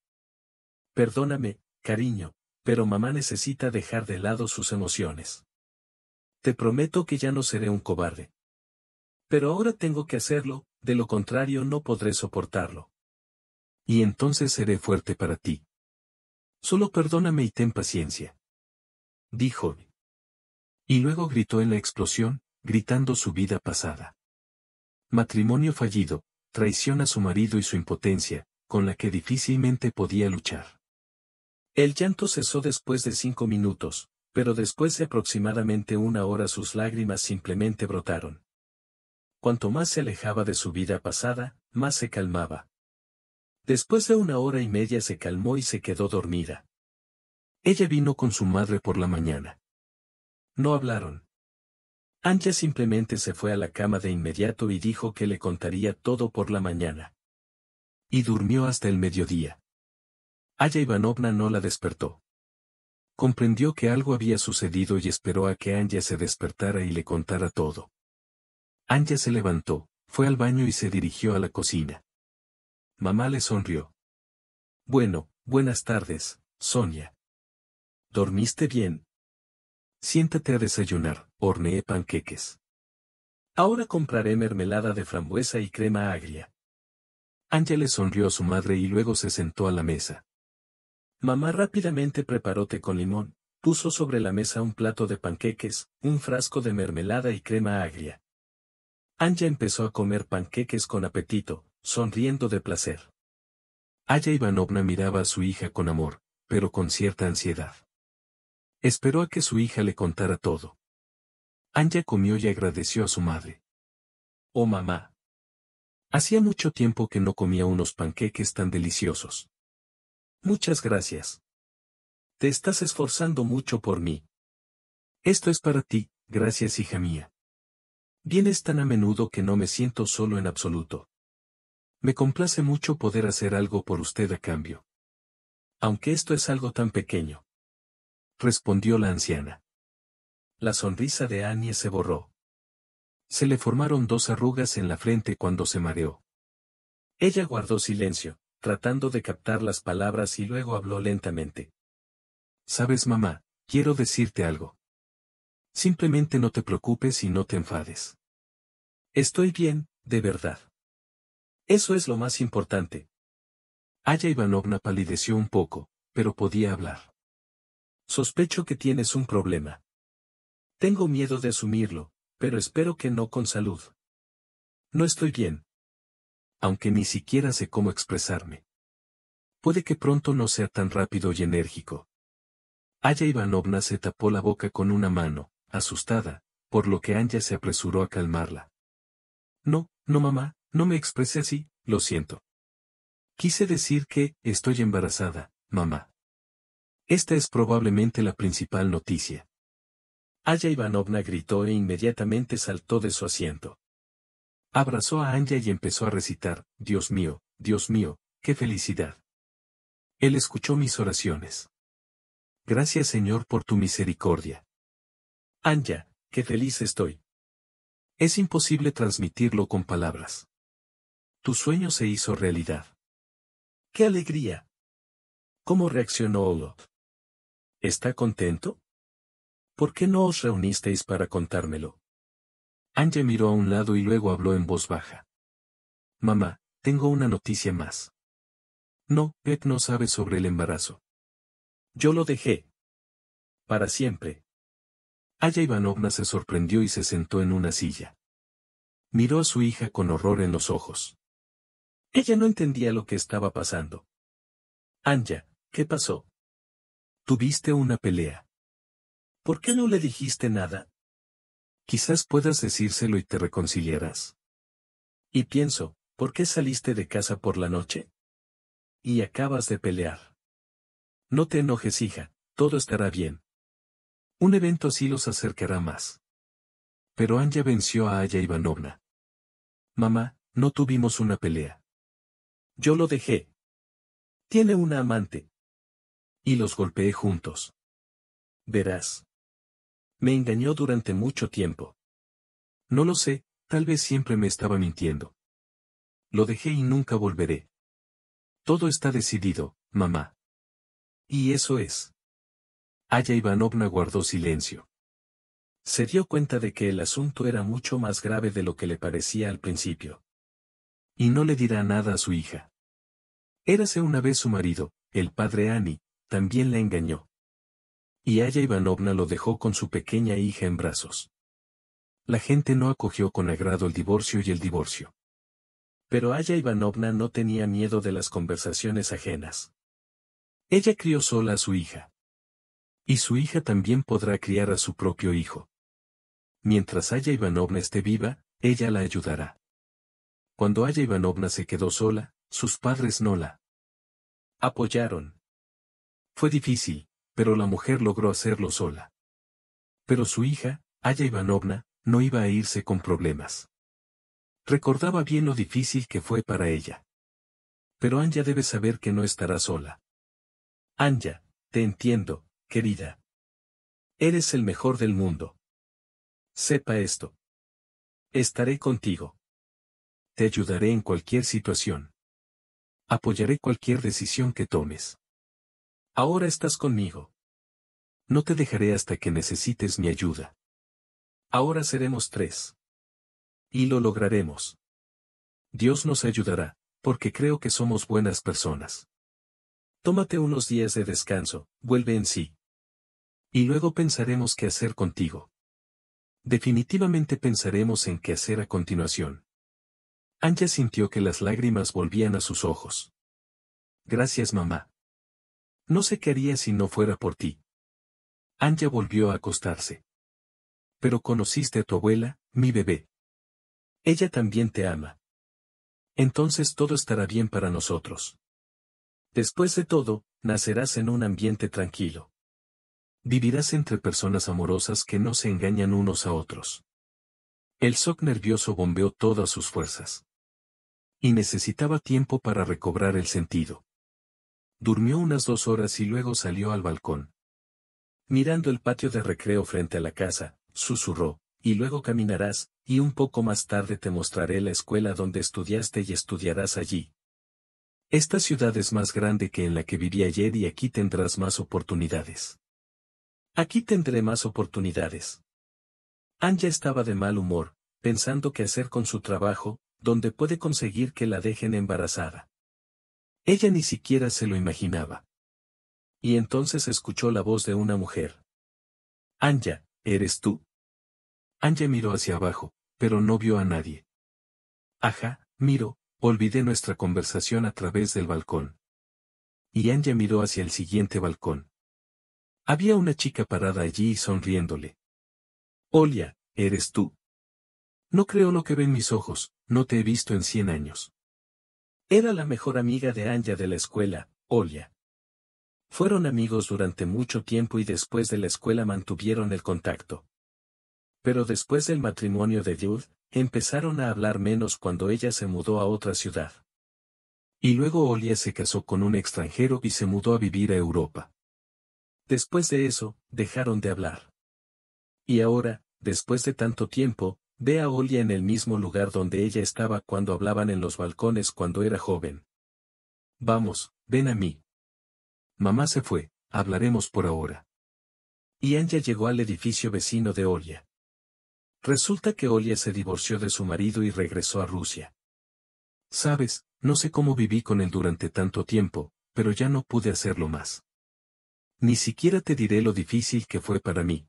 Perdóname, cariño, pero mamá necesita dejar de lado sus emociones. Te prometo que ya no seré un cobarde. Pero ahora tengo que hacerlo, de lo contrario no podré soportarlo. Y entonces seré fuerte para ti. Solo perdóname y ten paciencia. Dijo. Y luego gritó en la explosión, gritando su vida pasada. Matrimonio fallido, traición a su marido y su impotencia, con la que difícilmente podía luchar. El llanto cesó después de cinco minutos, pero después de aproximadamente una hora sus lágrimas simplemente brotaron. Cuanto más se alejaba de su vida pasada, más se calmaba. Después de una hora y media se calmó y se quedó dormida. Ella vino con su madre por la mañana. No hablaron. Anja simplemente se fue a la cama de inmediato y dijo que le contaría todo por la mañana. Y durmió hasta el mediodía. Aya Ivanovna no la despertó. Comprendió que algo había sucedido y esperó a que Anja se despertara y le contara todo. Anja se levantó, fue al baño y se dirigió a la cocina. Mamá le sonrió. Bueno, buenas tardes, Sonia. ¿Dormiste bien? Siéntate a desayunar. Horneé e panqueques. Ahora compraré mermelada de frambuesa y crema agria. le sonrió a su madre y luego se sentó a la mesa. Mamá rápidamente preparó té con limón, puso sobre la mesa un plato de panqueques, un frasco de mermelada y crema agria. Anja empezó a comer panqueques con apetito, sonriendo de placer. Aya Ivanovna miraba a su hija con amor, pero con cierta ansiedad. Esperó a que su hija le contara todo. Anja comió y agradeció a su madre. Oh mamá. Hacía mucho tiempo que no comía unos panqueques tan deliciosos. Muchas gracias. Te estás esforzando mucho por mí. Esto es para ti, gracias hija mía. Vienes tan a menudo que no me siento solo en absoluto. Me complace mucho poder hacer algo por usted a cambio. Aunque esto es algo tan pequeño. Respondió la anciana. La sonrisa de Annie se borró. Se le formaron dos arrugas en la frente cuando se mareó. Ella guardó silencio, tratando de captar las palabras y luego habló lentamente. Sabes, mamá, quiero decirte algo. Simplemente no te preocupes y no te enfades. Estoy bien, de verdad. Eso es lo más importante. Aya Ivanovna palideció un poco, pero podía hablar. Sospecho que tienes un problema. Tengo miedo de asumirlo, pero espero que no con salud. No estoy bien. Aunque ni siquiera sé cómo expresarme. Puede que pronto no sea tan rápido y enérgico. Aya Ivanovna se tapó la boca con una mano, asustada, por lo que Anja se apresuró a calmarla. No, no mamá, no me expresé así, lo siento. Quise decir que, estoy embarazada, mamá. Esta es probablemente la principal noticia. Aya Ivanovna gritó e inmediatamente saltó de su asiento. Abrazó a Anja y empezó a recitar, Dios mío, Dios mío, qué felicidad. Él escuchó mis oraciones. Gracias Señor por tu misericordia. Anja, qué feliz estoy. Es imposible transmitirlo con palabras. Tu sueño se hizo realidad. ¡Qué alegría! ¿Cómo reaccionó Olot? ¿Está contento? ¿Por qué no os reunisteis para contármelo? Anja miró a un lado y luego habló en voz baja. Mamá, tengo una noticia más. No, Ed no sabe sobre el embarazo. Yo lo dejé. Para siempre. Aya Ivanovna se sorprendió y se sentó en una silla. Miró a su hija con horror en los ojos. Ella no entendía lo que estaba pasando. Anja, ¿qué pasó? Tuviste una pelea. ¿Por qué no le dijiste nada? Quizás puedas decírselo y te reconciliarás. Y pienso, ¿por qué saliste de casa por la noche? Y acabas de pelear. No te enojes, hija, todo estará bien. Un evento así los acercará más. Pero Anja venció a Aya Ivanovna. Mamá, no tuvimos una pelea. Yo lo dejé. Tiene una amante. Y los golpeé juntos. Verás. Me engañó durante mucho tiempo. No lo sé, tal vez siempre me estaba mintiendo. Lo dejé y nunca volveré. Todo está decidido, mamá. Y eso es. Aya Ivanovna guardó silencio. Se dio cuenta de que el asunto era mucho más grave de lo que le parecía al principio. Y no le dirá nada a su hija. Érase una vez su marido, el padre Ani, también la engañó y Aya Ivanovna lo dejó con su pequeña hija en brazos. La gente no acogió con agrado el divorcio y el divorcio. Pero Aya Ivanovna no tenía miedo de las conversaciones ajenas. Ella crió sola a su hija. Y su hija también podrá criar a su propio hijo. Mientras Aya Ivanovna esté viva, ella la ayudará. Cuando Aya Ivanovna se quedó sola, sus padres no la apoyaron. Fue difícil, pero la mujer logró hacerlo sola. Pero su hija, Aya Ivanovna, no iba a irse con problemas. Recordaba bien lo difícil que fue para ella. Pero Anja debe saber que no estará sola. Anja, te entiendo, querida. Eres el mejor del mundo. Sepa esto. Estaré contigo. Te ayudaré en cualquier situación. Apoyaré cualquier decisión que tomes. Ahora estás conmigo. No te dejaré hasta que necesites mi ayuda. Ahora seremos tres. Y lo lograremos. Dios nos ayudará, porque creo que somos buenas personas. Tómate unos días de descanso, vuelve en sí. Y luego pensaremos qué hacer contigo. Definitivamente pensaremos en qué hacer a continuación. Anja sintió que las lágrimas volvían a sus ojos. Gracias mamá. No sé qué haría si no fuera por ti. Anja volvió a acostarse. Pero conociste a tu abuela, mi bebé. Ella también te ama. Entonces todo estará bien para nosotros. Después de todo, nacerás en un ambiente tranquilo. Vivirás entre personas amorosas que no se engañan unos a otros. El shock nervioso bombeó todas sus fuerzas. Y necesitaba tiempo para recobrar el sentido. Durmió unas dos horas y luego salió al balcón. Mirando el patio de recreo frente a la casa, susurró, y luego caminarás, y un poco más tarde te mostraré la escuela donde estudiaste y estudiarás allí. Esta ciudad es más grande que en la que viví ayer y aquí tendrás más oportunidades. Aquí tendré más oportunidades. Anja estaba de mal humor, pensando qué hacer con su trabajo, donde puede conseguir que la dejen embarazada. Ella ni siquiera se lo imaginaba. Y entonces escuchó la voz de una mujer. Anja, ¿eres tú? Anja miró hacia abajo, pero no vio a nadie. Ajá, miro, olvidé nuestra conversación a través del balcón. Y Anja miró hacia el siguiente balcón. Había una chica parada allí y sonriéndole. Olia, ¿eres tú? No creo lo que ven mis ojos, no te he visto en cien años. Era la mejor amiga de Anya de la escuela, Olia. Fueron amigos durante mucho tiempo y después de la escuela mantuvieron el contacto. Pero después del matrimonio de Yud, empezaron a hablar menos cuando ella se mudó a otra ciudad. Y luego Olia se casó con un extranjero y se mudó a vivir a Europa. Después de eso, dejaron de hablar. Y ahora, después de tanto tiempo, Ve a Olia en el mismo lugar donde ella estaba cuando hablaban en los balcones cuando era joven. Vamos, ven a mí. Mamá se fue, hablaremos por ahora. Y Anja llegó al edificio vecino de Olia. Resulta que Olia se divorció de su marido y regresó a Rusia. Sabes, no sé cómo viví con él durante tanto tiempo, pero ya no pude hacerlo más. Ni siquiera te diré lo difícil que fue para mí.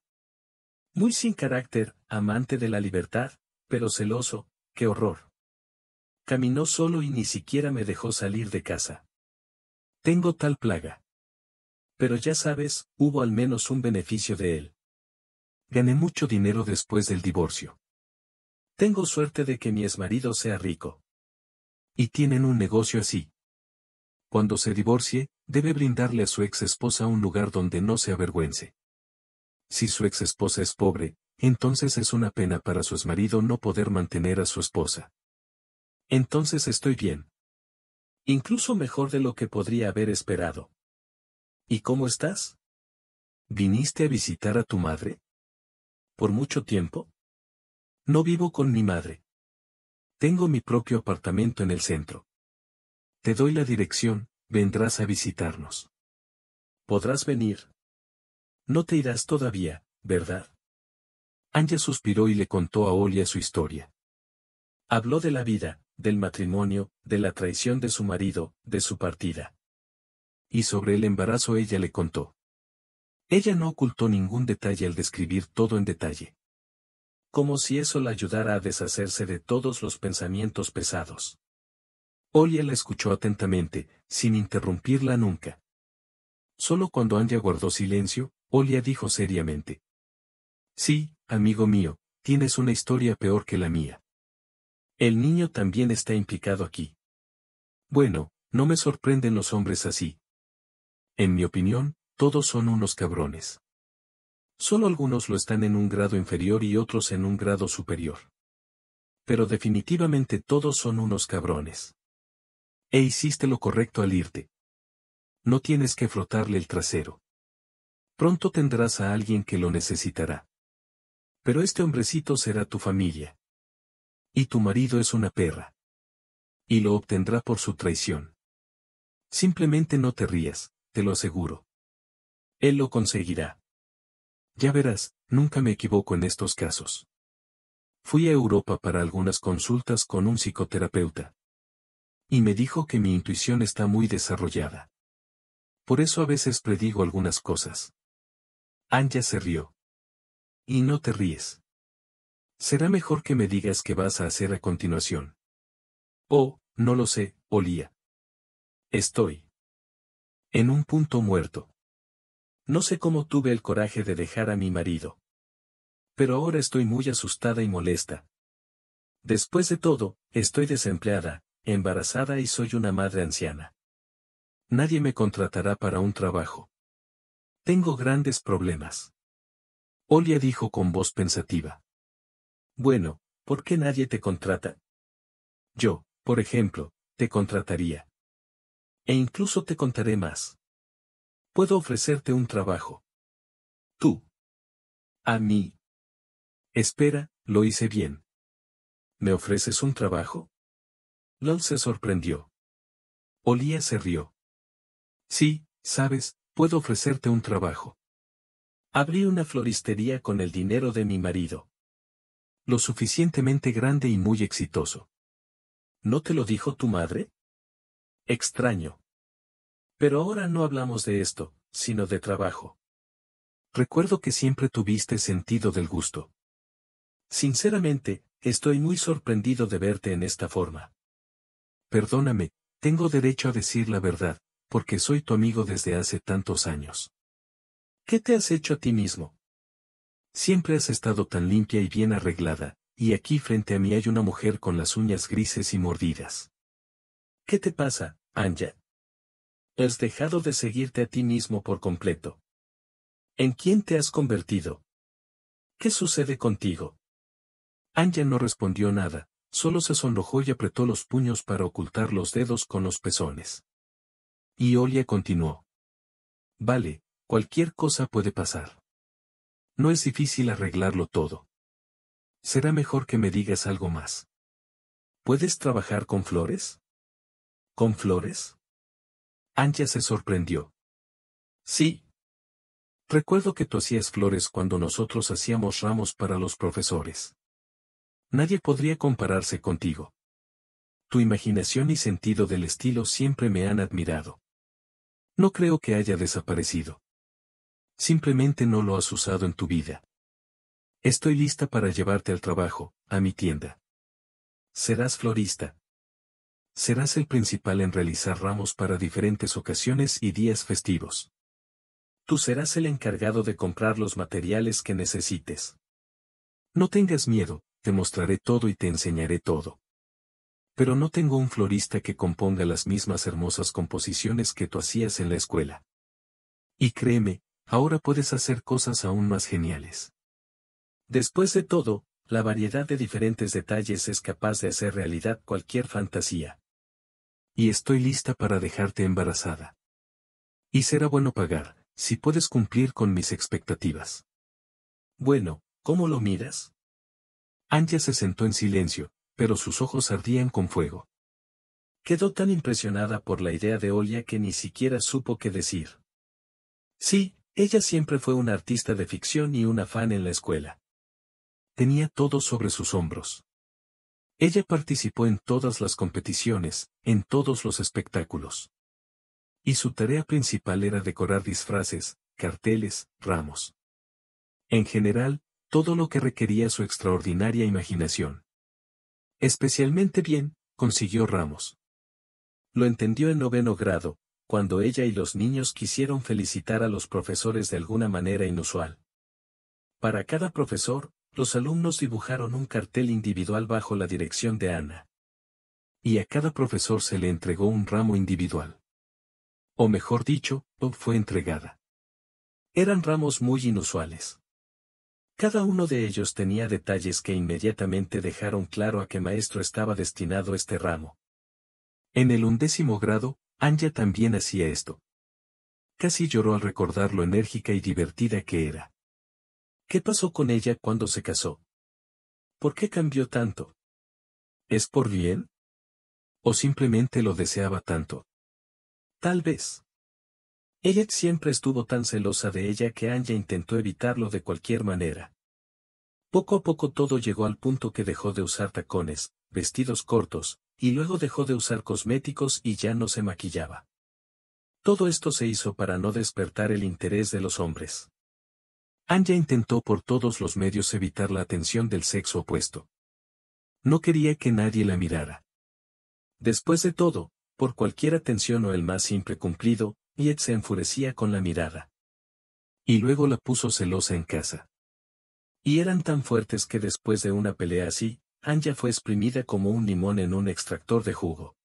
Muy sin carácter, amante de la libertad, pero celoso, qué horror. Caminó solo y ni siquiera me dejó salir de casa. Tengo tal plaga. Pero ya sabes, hubo al menos un beneficio de él. Gané mucho dinero después del divorcio. Tengo suerte de que mi exmarido sea rico. Y tienen un negocio así. Cuando se divorcie, debe brindarle a su ex esposa un lugar donde no se avergüence. Si su ex esposa es pobre, entonces es una pena para su marido no poder mantener a su esposa. Entonces estoy bien. Incluso mejor de lo que podría haber esperado. ¿Y cómo estás? ¿Viniste a visitar a tu madre? ¿Por mucho tiempo? No vivo con mi madre. Tengo mi propio apartamento en el centro. Te doy la dirección, vendrás a visitarnos. ¿Podrás venir? No te irás todavía, ¿verdad? Anja suspiró y le contó a Olia su historia. Habló de la vida, del matrimonio, de la traición de su marido, de su partida. Y sobre el embarazo ella le contó. Ella no ocultó ningún detalle al describir todo en detalle. Como si eso la ayudara a deshacerse de todos los pensamientos pesados. Olia la escuchó atentamente, sin interrumpirla nunca. Solo cuando Anja guardó silencio, Olia dijo seriamente. Sí, amigo mío, tienes una historia peor que la mía. El niño también está implicado aquí. Bueno, no me sorprenden los hombres así. En mi opinión, todos son unos cabrones. Solo algunos lo están en un grado inferior y otros en un grado superior. Pero definitivamente todos son unos cabrones. E hiciste lo correcto al irte. No tienes que frotarle el trasero. Pronto tendrás a alguien que lo necesitará. Pero este hombrecito será tu familia. Y tu marido es una perra. Y lo obtendrá por su traición. Simplemente no te rías, te lo aseguro. Él lo conseguirá. Ya verás, nunca me equivoco en estos casos. Fui a Europa para algunas consultas con un psicoterapeuta. Y me dijo que mi intuición está muy desarrollada. Por eso a veces predigo algunas cosas. Anja se rió. Y no te ríes. Será mejor que me digas qué vas a hacer a continuación. Oh, no lo sé, Olía. Estoy. En un punto muerto. No sé cómo tuve el coraje de dejar a mi marido. Pero ahora estoy muy asustada y molesta. Después de todo, estoy desempleada, embarazada y soy una madre anciana. Nadie me contratará para un trabajo. Tengo grandes problemas. Olia dijo con voz pensativa. Bueno, ¿por qué nadie te contrata? Yo, por ejemplo, te contrataría. E incluso te contaré más. Puedo ofrecerte un trabajo. Tú. A mí. Espera, lo hice bien. ¿Me ofreces un trabajo? Lol se sorprendió. Olia se rió. Sí, sabes, puedo ofrecerte un trabajo. Abrí una floristería con el dinero de mi marido. Lo suficientemente grande y muy exitoso. ¿No te lo dijo tu madre? Extraño. Pero ahora no hablamos de esto, sino de trabajo. Recuerdo que siempre tuviste sentido del gusto. Sinceramente, estoy muy sorprendido de verte en esta forma. Perdóname, tengo derecho a decir la verdad, porque soy tu amigo desde hace tantos años. ¿Qué te has hecho a ti mismo? Siempre has estado tan limpia y bien arreglada, y aquí frente a mí hay una mujer con las uñas grises y mordidas. ¿Qué te pasa, Anja? Has dejado de seguirte a ti mismo por completo. ¿En quién te has convertido? ¿Qué sucede contigo? Anja no respondió nada, solo se sonrojó y apretó los puños para ocultar los dedos con los pezones. Y Olia continuó. Vale, cualquier cosa puede pasar. No es difícil arreglarlo todo. Será mejor que me digas algo más. ¿Puedes trabajar con flores? ¿Con flores? Ancha se sorprendió. Sí. Recuerdo que tú hacías flores cuando nosotros hacíamos ramos para los profesores. Nadie podría compararse contigo. Tu imaginación y sentido del estilo siempre me han admirado. No creo que haya desaparecido. Simplemente no lo has usado en tu vida. Estoy lista para llevarte al trabajo, a mi tienda. Serás florista. Serás el principal en realizar ramos para diferentes ocasiones y días festivos. Tú serás el encargado de comprar los materiales que necesites. No tengas miedo, te mostraré todo y te enseñaré todo pero no tengo un florista que componga las mismas hermosas composiciones que tú hacías en la escuela. Y créeme, ahora puedes hacer cosas aún más geniales. Después de todo, la variedad de diferentes detalles es capaz de hacer realidad cualquier fantasía. Y estoy lista para dejarte embarazada. Y será bueno pagar, si puedes cumplir con mis expectativas. Bueno, ¿cómo lo miras? Anja se sentó en silencio, pero sus ojos ardían con fuego. Quedó tan impresionada por la idea de Olia que ni siquiera supo qué decir. Sí, ella siempre fue una artista de ficción y una fan en la escuela. Tenía todo sobre sus hombros. Ella participó en todas las competiciones, en todos los espectáculos. Y su tarea principal era decorar disfraces, carteles, ramos. En general, todo lo que requería su extraordinaria imaginación. Especialmente bien, consiguió Ramos. Lo entendió en noveno grado, cuando ella y los niños quisieron felicitar a los profesores de alguna manera inusual. Para cada profesor, los alumnos dibujaron un cartel individual bajo la dirección de Ana. Y a cada profesor se le entregó un ramo individual. O mejor dicho, fue entregada. Eran ramos muy inusuales. Cada uno de ellos tenía detalles que inmediatamente dejaron claro a qué maestro estaba destinado este ramo. En el undécimo grado, Anja también hacía esto. Casi lloró al recordar lo enérgica y divertida que era. ¿Qué pasó con ella cuando se casó? ¿Por qué cambió tanto? ¿Es por bien? ¿O simplemente lo deseaba tanto? Tal vez. Ella siempre estuvo tan celosa de ella que Anja intentó evitarlo de cualquier manera. Poco a poco todo llegó al punto que dejó de usar tacones, vestidos cortos, y luego dejó de usar cosméticos y ya no se maquillaba. Todo esto se hizo para no despertar el interés de los hombres. Anja intentó por todos los medios evitar la atención del sexo opuesto. No quería que nadie la mirara. Después de todo, por cualquier atención o el más simple cumplido, Piet se enfurecía con la mirada. Y luego la puso celosa en casa. Y eran tan fuertes que después de una pelea así, Anja fue exprimida como un limón en un extractor de jugo.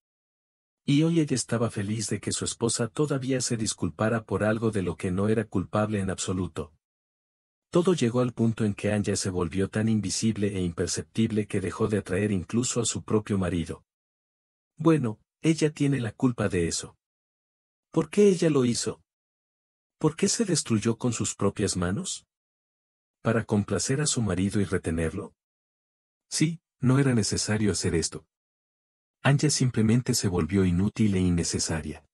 Y hoy ella estaba feliz de que su esposa todavía se disculpara por algo de lo que no era culpable en absoluto. Todo llegó al punto en que Anja se volvió tan invisible e imperceptible que dejó de atraer incluso a su propio marido. Bueno, ella tiene la culpa de eso. ¿Por qué ella lo hizo? ¿Por qué se destruyó con sus propias manos? ¿Para complacer a su marido y retenerlo? Sí, no era necesario hacer esto. Anja simplemente se volvió inútil e innecesaria.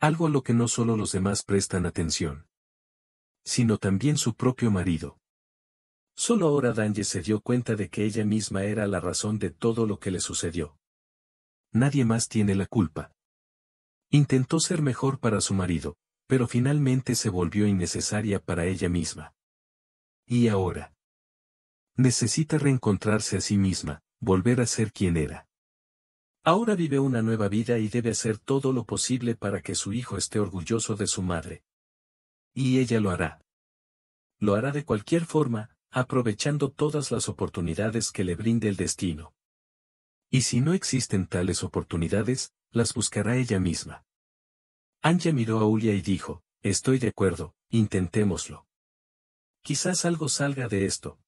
Algo a lo que no solo los demás prestan atención, sino también su propio marido. Solo ahora Danje se dio cuenta de que ella misma era la razón de todo lo que le sucedió. Nadie más tiene la culpa. Intentó ser mejor para su marido, pero finalmente se volvió innecesaria para ella misma. ¿Y ahora? Necesita reencontrarse a sí misma, volver a ser quien era. Ahora vive una nueva vida y debe hacer todo lo posible para que su hijo esté orgulloso de su madre. Y ella lo hará. Lo hará de cualquier forma, aprovechando todas las oportunidades que le brinde el destino. Y si no existen tales oportunidades, las buscará ella misma. Anja miró a Ulia y dijo, estoy de acuerdo, intentémoslo. Quizás algo salga de esto.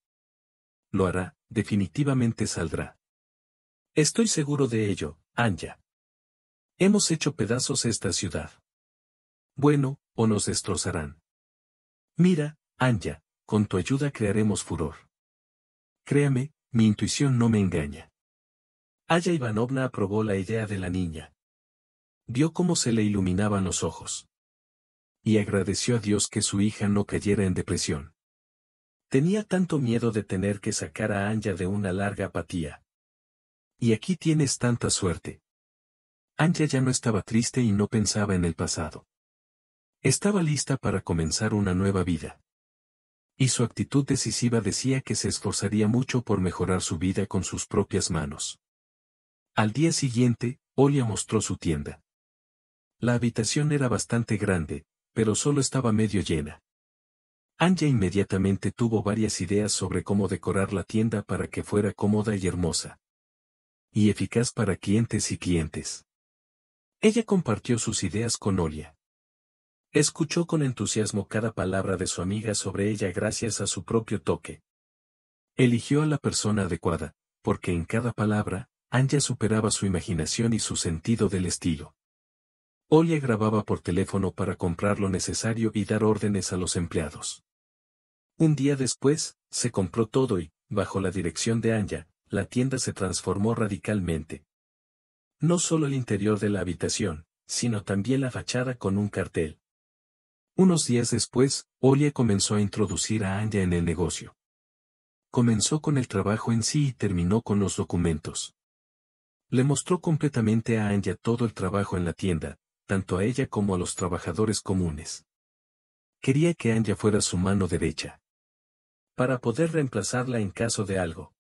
Lo hará, definitivamente saldrá. Estoy seguro de ello, Anja. Hemos hecho pedazos esta ciudad. Bueno, o nos destrozarán. Mira, Anja, con tu ayuda crearemos furor. Créame, mi intuición no me engaña. Aya Ivanovna aprobó la idea de la niña. Vio cómo se le iluminaban los ojos. Y agradeció a Dios que su hija no cayera en depresión. Tenía tanto miedo de tener que sacar a Anja de una larga apatía. Y aquí tienes tanta suerte. Anja ya no estaba triste y no pensaba en el pasado. Estaba lista para comenzar una nueva vida. Y su actitud decisiva decía que se esforzaría mucho por mejorar su vida con sus propias manos. Al día siguiente, Olia mostró su tienda. La habitación era bastante grande, pero solo estaba medio llena. Anja inmediatamente tuvo varias ideas sobre cómo decorar la tienda para que fuera cómoda y hermosa. Y eficaz para clientes y clientes. Ella compartió sus ideas con Olia. Escuchó con entusiasmo cada palabra de su amiga sobre ella gracias a su propio toque. Eligió a la persona adecuada, porque en cada palabra, Anja superaba su imaginación y su sentido del estilo. Olia grababa por teléfono para comprar lo necesario y dar órdenes a los empleados. Un día después, se compró todo y, bajo la dirección de Anja, la tienda se transformó radicalmente. No solo el interior de la habitación, sino también la fachada con un cartel. Unos días después, Olia comenzó a introducir a Anja en el negocio. Comenzó con el trabajo en sí y terminó con los documentos. Le mostró completamente a Anja todo el trabajo en la tienda, tanto a ella como a los trabajadores comunes. Quería que Anja fuera su mano derecha. Para poder reemplazarla en caso de algo.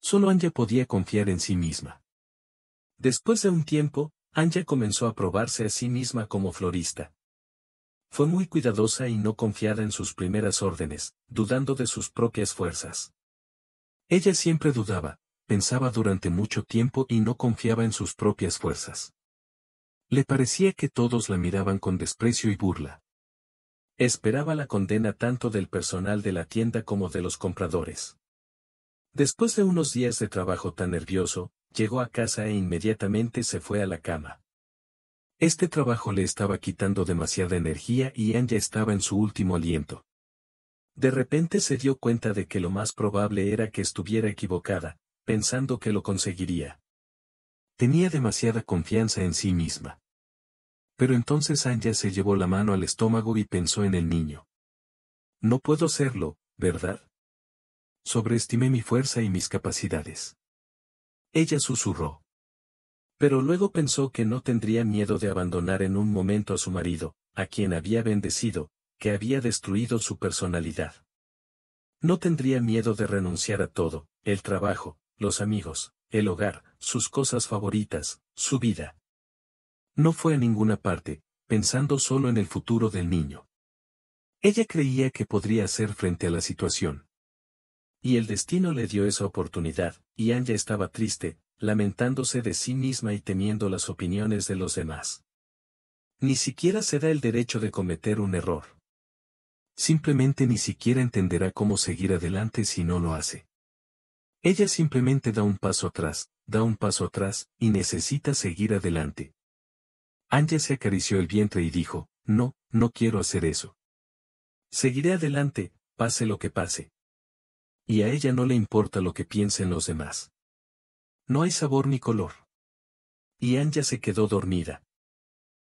Solo Anja podía confiar en sí misma. Después de un tiempo, Anja comenzó a probarse a sí misma como florista. Fue muy cuidadosa y no confiada en sus primeras órdenes, dudando de sus propias fuerzas. Ella siempre dudaba, pensaba durante mucho tiempo y no confiaba en sus propias fuerzas. Le parecía que todos la miraban con desprecio y burla. Esperaba la condena tanto del personal de la tienda como de los compradores. Después de unos días de trabajo tan nervioso, llegó a casa e inmediatamente se fue a la cama. Este trabajo le estaba quitando demasiada energía y Anja estaba en su último aliento. De repente se dio cuenta de que lo más probable era que estuviera equivocada, pensando que lo conseguiría. Tenía demasiada confianza en sí misma. Pero entonces Anja se llevó la mano al estómago y pensó en el niño. No puedo serlo, ¿verdad? Sobreestimé mi fuerza y mis capacidades. Ella susurró. Pero luego pensó que no tendría miedo de abandonar en un momento a su marido, a quien había bendecido, que había destruido su personalidad. No tendría miedo de renunciar a todo, el trabajo, los amigos, el hogar, sus cosas favoritas, su vida. No fue a ninguna parte, pensando solo en el futuro del niño. Ella creía que podría hacer frente a la situación. Y el destino le dio esa oportunidad, y Anja estaba triste, lamentándose de sí misma y temiendo las opiniones de los demás. Ni siquiera se da el derecho de cometer un error. Simplemente ni siquiera entenderá cómo seguir adelante si no lo hace. Ella simplemente da un paso atrás, da un paso atrás, y necesita seguir adelante. Anja se acarició el vientre y dijo, no, no quiero hacer eso. Seguiré adelante, pase lo que pase. Y a ella no le importa lo que piensen los demás. No hay sabor ni color. Y Anja se quedó dormida.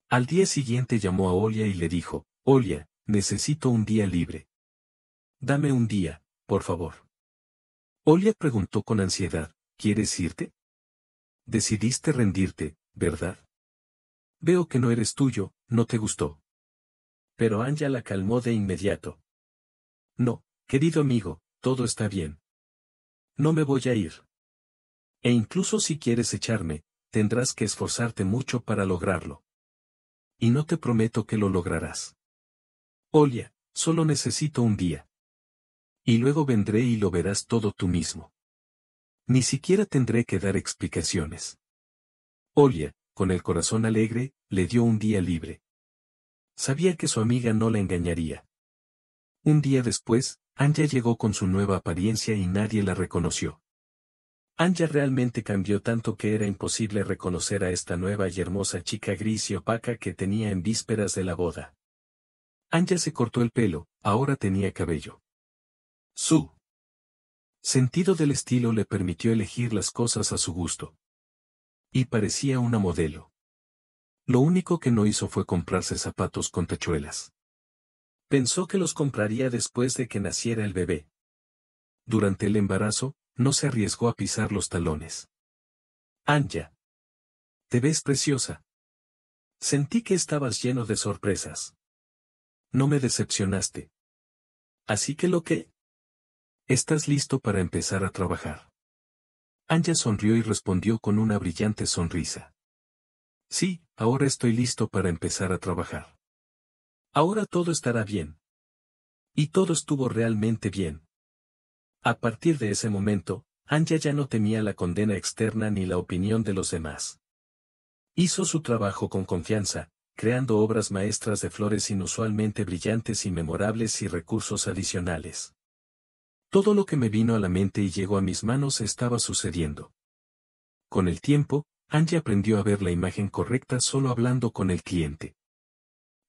Al día siguiente llamó a Olia y le dijo, Olia, necesito un día libre. Dame un día, por favor. Olia preguntó con ansiedad, ¿quieres irte? Decidiste rendirte, ¿verdad? Veo que no eres tuyo, no te gustó. Pero Anja la calmó de inmediato. No, querido amigo, todo está bien. No me voy a ir. E incluso si quieres echarme, tendrás que esforzarte mucho para lograrlo. Y no te prometo que lo lograrás. Olia, solo necesito un día y luego vendré y lo verás todo tú mismo. Ni siquiera tendré que dar explicaciones. Olia, con el corazón alegre, le dio un día libre. Sabía que su amiga no la engañaría. Un día después, Anja llegó con su nueva apariencia y nadie la reconoció. Anja realmente cambió tanto que era imposible reconocer a esta nueva y hermosa chica gris y opaca que tenía en vísperas de la boda. Anja se cortó el pelo, ahora tenía cabello. Su sentido del estilo le permitió elegir las cosas a su gusto. Y parecía una modelo. Lo único que no hizo fue comprarse zapatos con tachuelas. Pensó que los compraría después de que naciera el bebé. Durante el embarazo, no se arriesgó a pisar los talones. Anja. Te ves preciosa. Sentí que estabas lleno de sorpresas. No me decepcionaste. Así que lo que ¿Estás listo para empezar a trabajar? Anja sonrió y respondió con una brillante sonrisa. Sí, ahora estoy listo para empezar a trabajar. Ahora todo estará bien. Y todo estuvo realmente bien. A partir de ese momento, Anja ya no temía la condena externa ni la opinión de los demás. Hizo su trabajo con confianza, creando obras maestras de flores inusualmente brillantes y memorables y recursos adicionales. Todo lo que me vino a la mente y llegó a mis manos estaba sucediendo. Con el tiempo, Angie aprendió a ver la imagen correcta solo hablando con el cliente.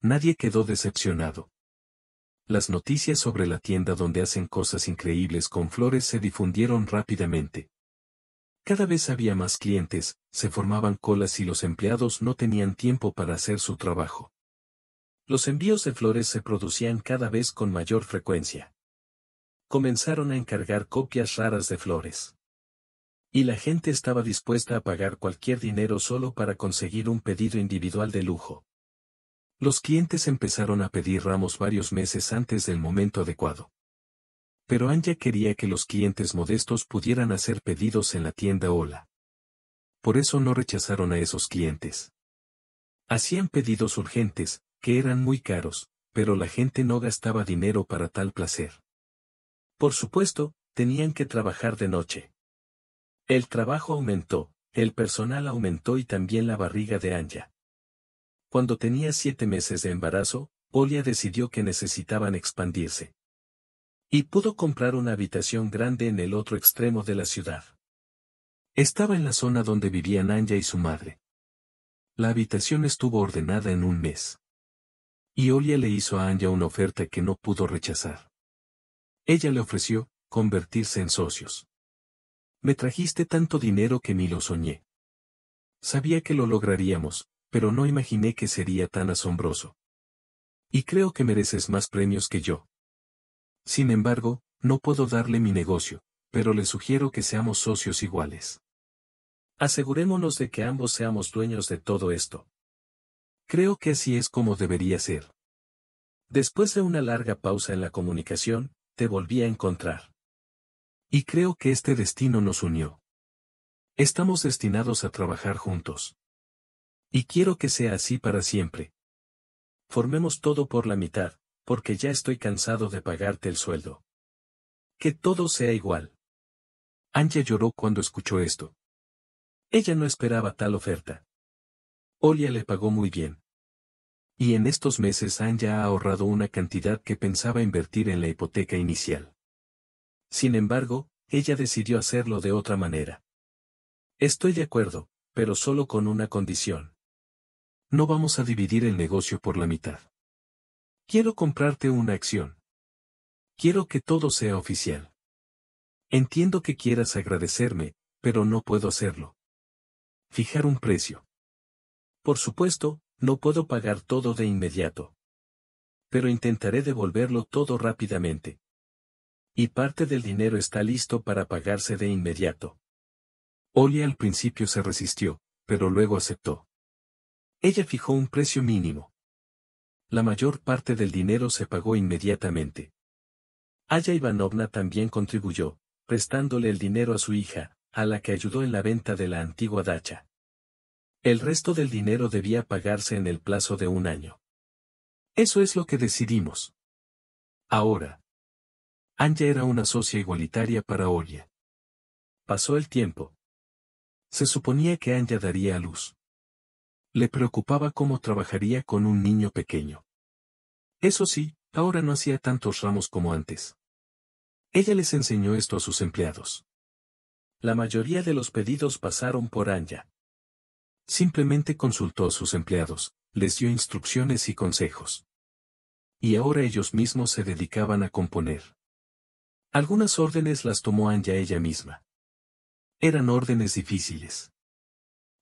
Nadie quedó decepcionado. Las noticias sobre la tienda donde hacen cosas increíbles con flores se difundieron rápidamente. Cada vez había más clientes, se formaban colas y los empleados no tenían tiempo para hacer su trabajo. Los envíos de flores se producían cada vez con mayor frecuencia comenzaron a encargar copias raras de flores. Y la gente estaba dispuesta a pagar cualquier dinero solo para conseguir un pedido individual de lujo. Los clientes empezaron a pedir ramos varios meses antes del momento adecuado. Pero Anja quería que los clientes modestos pudieran hacer pedidos en la tienda Ola. Por eso no rechazaron a esos clientes. Hacían pedidos urgentes, que eran muy caros, pero la gente no gastaba dinero para tal placer. Por supuesto, tenían que trabajar de noche. El trabajo aumentó, el personal aumentó y también la barriga de Anja. Cuando tenía siete meses de embarazo, Olia decidió que necesitaban expandirse. Y pudo comprar una habitación grande en el otro extremo de la ciudad. Estaba en la zona donde vivían Anja y su madre. La habitación estuvo ordenada en un mes. Y Olia le hizo a Anja una oferta que no pudo rechazar. Ella le ofreció, convertirse en socios. Me trajiste tanto dinero que ni lo soñé. Sabía que lo lograríamos, pero no imaginé que sería tan asombroso. Y creo que mereces más premios que yo. Sin embargo, no puedo darle mi negocio, pero le sugiero que seamos socios iguales. Asegurémonos de que ambos seamos dueños de todo esto. Creo que así es como debería ser. Después de una larga pausa en la comunicación, volví a encontrar. Y creo que este destino nos unió. Estamos destinados a trabajar juntos. Y quiero que sea así para siempre. Formemos todo por la mitad, porque ya estoy cansado de pagarte el sueldo. Que todo sea igual. Anja lloró cuando escuchó esto. Ella no esperaba tal oferta. Olia le pagó muy bien y en estos meses han ya ahorrado una cantidad que pensaba invertir en la hipoteca inicial. Sin embargo, ella decidió hacerlo de otra manera. Estoy de acuerdo, pero solo con una condición. No vamos a dividir el negocio por la mitad. Quiero comprarte una acción. Quiero que todo sea oficial. Entiendo que quieras agradecerme, pero no puedo hacerlo. Fijar un precio. Por supuesto, no puedo pagar todo de inmediato. Pero intentaré devolverlo todo rápidamente. Y parte del dinero está listo para pagarse de inmediato. Oli al principio se resistió, pero luego aceptó. Ella fijó un precio mínimo. La mayor parte del dinero se pagó inmediatamente. Aya Ivanovna también contribuyó, prestándole el dinero a su hija, a la que ayudó en la venta de la antigua dacha. El resto del dinero debía pagarse en el plazo de un año. Eso es lo que decidimos. Ahora. Anja era una socia igualitaria para Olya. Pasó el tiempo. Se suponía que Anja daría a luz. Le preocupaba cómo trabajaría con un niño pequeño. Eso sí, ahora no hacía tantos ramos como antes. Ella les enseñó esto a sus empleados. La mayoría de los pedidos pasaron por Anja. Simplemente consultó a sus empleados, les dio instrucciones y consejos. Y ahora ellos mismos se dedicaban a componer. Algunas órdenes las tomó Anja ella misma. Eran órdenes difíciles.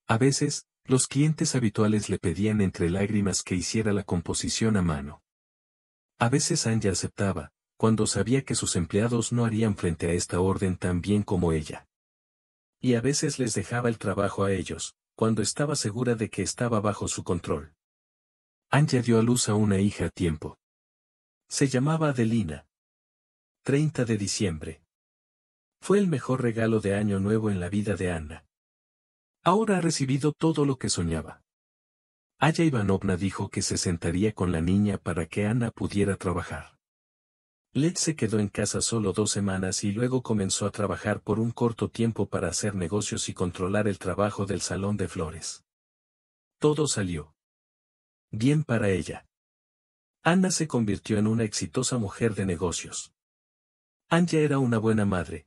A veces, los clientes habituales le pedían entre lágrimas que hiciera la composición a mano. A veces Anja aceptaba, cuando sabía que sus empleados no harían frente a esta orden tan bien como ella. Y a veces les dejaba el trabajo a ellos, cuando estaba segura de que estaba bajo su control. Anja dio a luz a una hija a tiempo. Se llamaba Adelina. 30 de diciembre. Fue el mejor regalo de año nuevo en la vida de Ana. Ahora ha recibido todo lo que soñaba. Aya Ivanovna dijo que se sentaría con la niña para que Ana pudiera trabajar. Led se quedó en casa solo dos semanas y luego comenzó a trabajar por un corto tiempo para hacer negocios y controlar el trabajo del salón de flores. Todo salió. Bien para ella. Anna se convirtió en una exitosa mujer de negocios. Anja era una buena madre.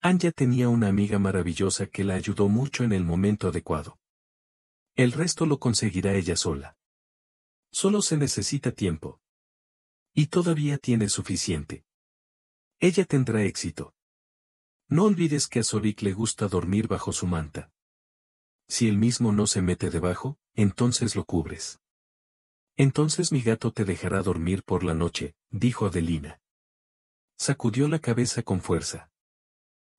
Anja tenía una amiga maravillosa que la ayudó mucho en el momento adecuado. El resto lo conseguirá ella sola. Solo se necesita tiempo. Y todavía tiene suficiente. Ella tendrá éxito. No olvides que a Zorik le gusta dormir bajo su manta. Si él mismo no se mete debajo, entonces lo cubres. Entonces mi gato te dejará dormir por la noche, dijo Adelina. Sacudió la cabeza con fuerza.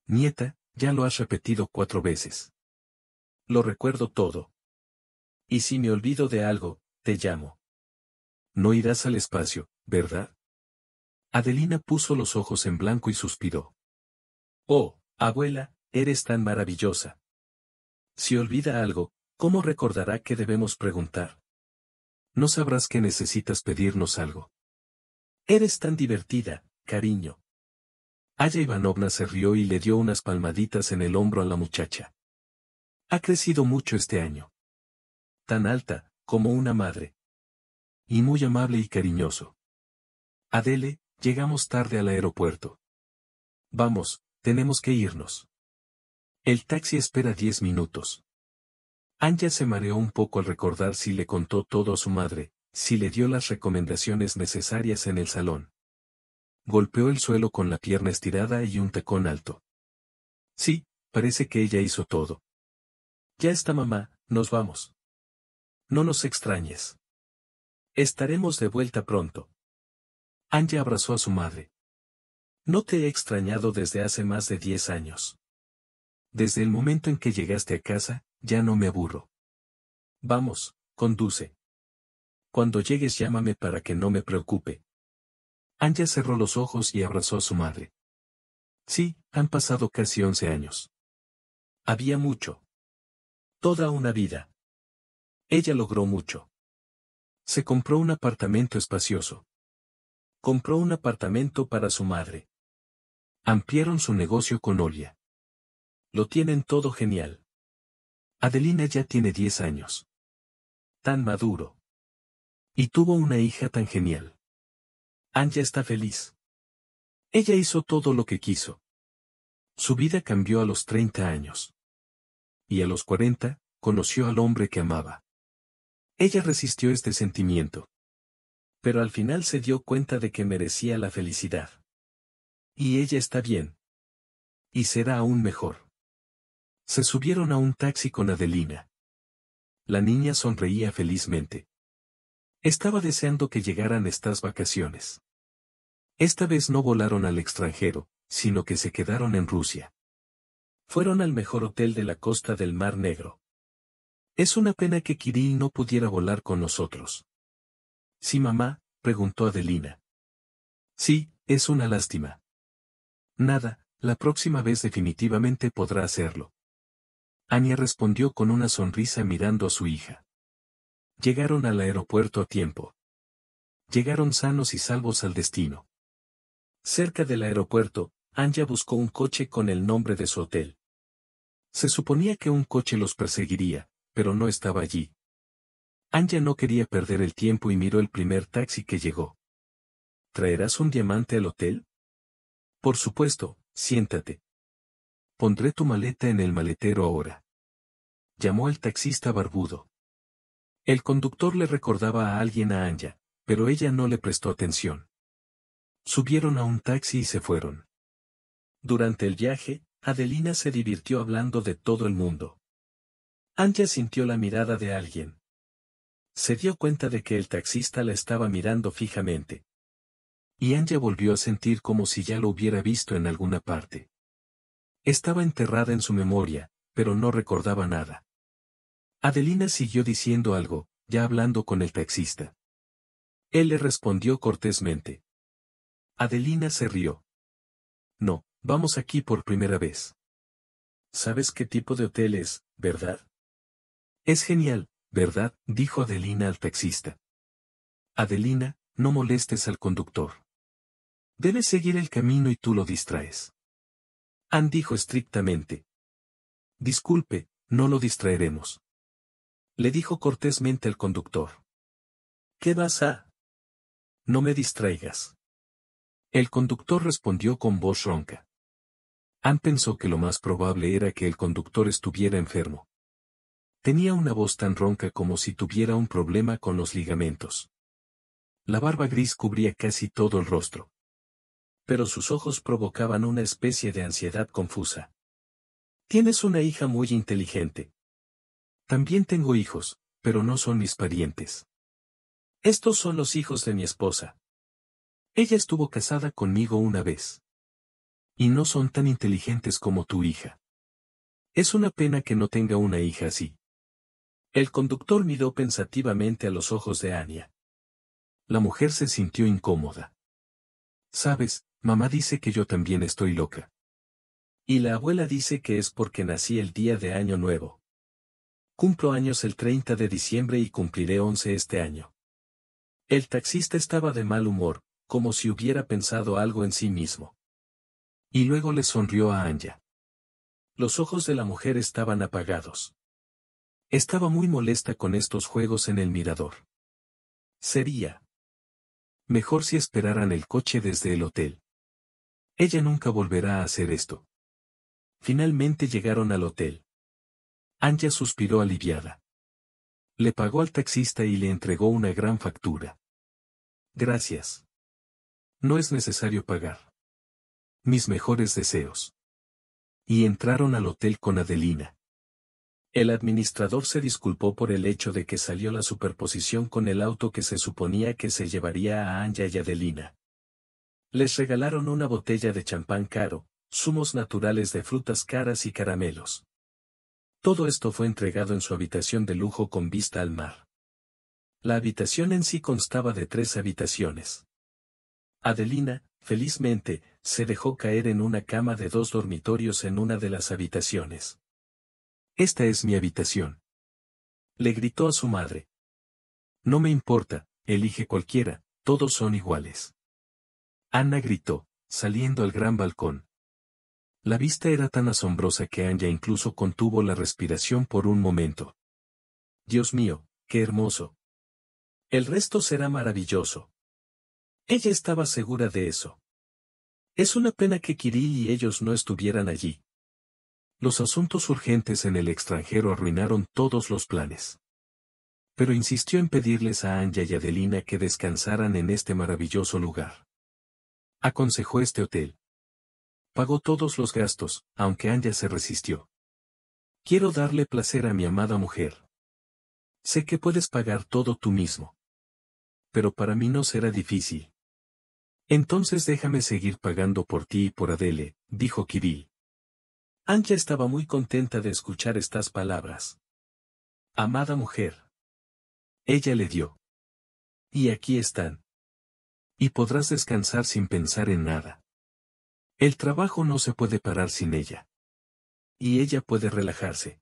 Nieta, ya lo has repetido cuatro veces. Lo recuerdo todo. Y si me olvido de algo, te llamo. No irás al espacio, ¿verdad? Adelina puso los ojos en blanco y suspiró. Oh, abuela, eres tan maravillosa. Si olvida algo, ¿cómo recordará que debemos preguntar? No sabrás que necesitas pedirnos algo. Eres tan divertida, cariño. Aya Ivanovna se rió y le dio unas palmaditas en el hombro a la muchacha. Ha crecido mucho este año. Tan alta, como una madre. Y muy amable y cariñoso. Adele, llegamos tarde al aeropuerto. Vamos, tenemos que irnos. El taxi espera diez minutos. Anja se mareó un poco al recordar si le contó todo a su madre, si le dio las recomendaciones necesarias en el salón. Golpeó el suelo con la pierna estirada y un tacón alto. Sí, parece que ella hizo todo. Ya está mamá, nos vamos. No nos extrañes. Estaremos de vuelta pronto. Anja abrazó a su madre. No te he extrañado desde hace más de diez años. Desde el momento en que llegaste a casa, ya no me aburro. Vamos, conduce. Cuando llegues llámame para que no me preocupe. Anja cerró los ojos y abrazó a su madre. Sí, han pasado casi once años. Había mucho. Toda una vida. Ella logró mucho. Se compró un apartamento espacioso compró un apartamento para su madre. Ampliaron su negocio con Olia. Lo tienen todo genial. Adelina ya tiene 10 años. Tan maduro. Y tuvo una hija tan genial. Anja está feliz. Ella hizo todo lo que quiso. Su vida cambió a los 30 años. Y a los 40, conoció al hombre que amaba. Ella resistió este sentimiento pero al final se dio cuenta de que merecía la felicidad. Y ella está bien. Y será aún mejor. Se subieron a un taxi con Adelina. La niña sonreía felizmente. Estaba deseando que llegaran estas vacaciones. Esta vez no volaron al extranjero, sino que se quedaron en Rusia. Fueron al mejor hotel de la costa del Mar Negro. Es una pena que Kirill no pudiera volar con nosotros. ¿Sí, mamá? preguntó Adelina. Sí, es una lástima. Nada, la próxima vez definitivamente podrá hacerlo. Anya respondió con una sonrisa mirando a su hija. Llegaron al aeropuerto a tiempo. Llegaron sanos y salvos al destino. Cerca del aeropuerto, Anya buscó un coche con el nombre de su hotel. Se suponía que un coche los perseguiría, pero no estaba allí. Anja no quería perder el tiempo y miró el primer taxi que llegó. ¿Traerás un diamante al hotel? Por supuesto, siéntate. Pondré tu maleta en el maletero ahora. Llamó al taxista barbudo. El conductor le recordaba a alguien a Anja, pero ella no le prestó atención. Subieron a un taxi y se fueron. Durante el viaje, Adelina se divirtió hablando de todo el mundo. Anja sintió la mirada de alguien, se dio cuenta de que el taxista la estaba mirando fijamente. Y Anja volvió a sentir como si ya lo hubiera visto en alguna parte. Estaba enterrada en su memoria, pero no recordaba nada. Adelina siguió diciendo algo, ya hablando con el taxista. Él le respondió cortésmente. Adelina se rió. No, vamos aquí por primera vez. ¿Sabes qué tipo de hotel es, verdad? Es genial, ¿verdad? dijo Adelina al taxista. Adelina, no molestes al conductor. Debes seguir el camino y tú lo distraes. Ann dijo estrictamente. Disculpe, no lo distraeremos. Le dijo cortésmente al conductor. ¿Qué vas a? No me distraigas. El conductor respondió con voz ronca. Ann pensó que lo más probable era que el conductor estuviera enfermo. Tenía una voz tan ronca como si tuviera un problema con los ligamentos. La barba gris cubría casi todo el rostro. Pero sus ojos provocaban una especie de ansiedad confusa. Tienes una hija muy inteligente. También tengo hijos, pero no son mis parientes. Estos son los hijos de mi esposa. Ella estuvo casada conmigo una vez. Y no son tan inteligentes como tu hija. Es una pena que no tenga una hija así. El conductor miró pensativamente a los ojos de Anya. La mujer se sintió incómoda. Sabes, mamá dice que yo también estoy loca. Y la abuela dice que es porque nací el día de Año Nuevo. Cumplo años el 30 de diciembre y cumpliré 11 este año. El taxista estaba de mal humor, como si hubiera pensado algo en sí mismo. Y luego le sonrió a Anya. Los ojos de la mujer estaban apagados. Estaba muy molesta con estos juegos en el mirador. Sería mejor si esperaran el coche desde el hotel. Ella nunca volverá a hacer esto. Finalmente llegaron al hotel. Anja suspiró aliviada. Le pagó al taxista y le entregó una gran factura. Gracias. No es necesario pagar. Mis mejores deseos. Y entraron al hotel con Adelina. El administrador se disculpó por el hecho de que salió la superposición con el auto que se suponía que se llevaría a Anja y Adelina. Les regalaron una botella de champán caro, zumos naturales de frutas caras y caramelos. Todo esto fue entregado en su habitación de lujo con vista al mar. La habitación en sí constaba de tres habitaciones. Adelina, felizmente, se dejó caer en una cama de dos dormitorios en una de las habitaciones. Esta es mi habitación. Le gritó a su madre. No me importa, elige cualquiera, todos son iguales. Ana gritó, saliendo al gran balcón. La vista era tan asombrosa que Anja incluso contuvo la respiración por un momento. Dios mío, qué hermoso. El resto será maravilloso. Ella estaba segura de eso. Es una pena que Kirill y ellos no estuvieran allí. Los asuntos urgentes en el extranjero arruinaron todos los planes. Pero insistió en pedirles a Anja y Adelina que descansaran en este maravilloso lugar. Aconsejó este hotel. Pagó todos los gastos, aunque Anja se resistió. Quiero darle placer a mi amada mujer. Sé que puedes pagar todo tú mismo. Pero para mí no será difícil. Entonces déjame seguir pagando por ti y por Adele, dijo Kirill. Anja estaba muy contenta de escuchar estas palabras. Amada mujer. Ella le dio. Y aquí están. Y podrás descansar sin pensar en nada. El trabajo no se puede parar sin ella. Y ella puede relajarse.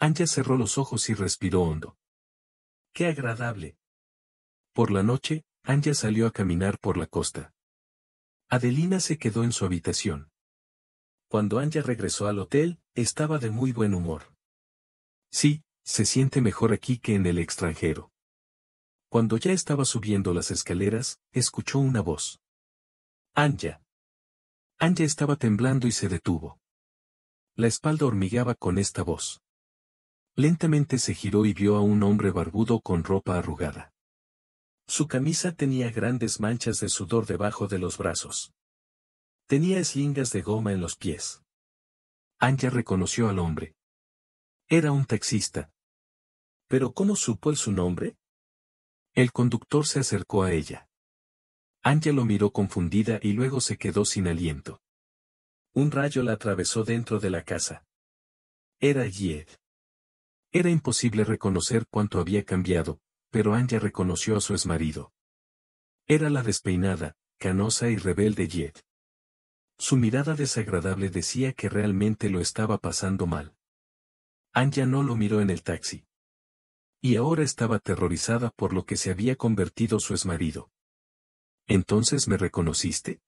Anja cerró los ojos y respiró hondo. ¡Qué agradable! Por la noche, Anja salió a caminar por la costa. Adelina se quedó en su habitación. Cuando Anja regresó al hotel, estaba de muy buen humor. Sí, se siente mejor aquí que en el extranjero. Cuando ya estaba subiendo las escaleras, escuchó una voz. Anja. Anja estaba temblando y se detuvo. La espalda hormigueaba con esta voz. Lentamente se giró y vio a un hombre barbudo con ropa arrugada. Su camisa tenía grandes manchas de sudor debajo de los brazos. Tenía eslingas de goma en los pies. Anja reconoció al hombre. Era un taxista. ¿Pero cómo supo el su nombre? El conductor se acercó a ella. Anja lo miró confundida y luego se quedó sin aliento. Un rayo la atravesó dentro de la casa. Era Yed. Era imposible reconocer cuánto había cambiado, pero Anja reconoció a su exmarido. Era la despeinada, canosa y rebelde Yed. Su mirada desagradable decía que realmente lo estaba pasando mal. Anja no lo miró en el taxi. Y ahora estaba aterrorizada por lo que se había convertido su exmarido. ¿Entonces me reconociste?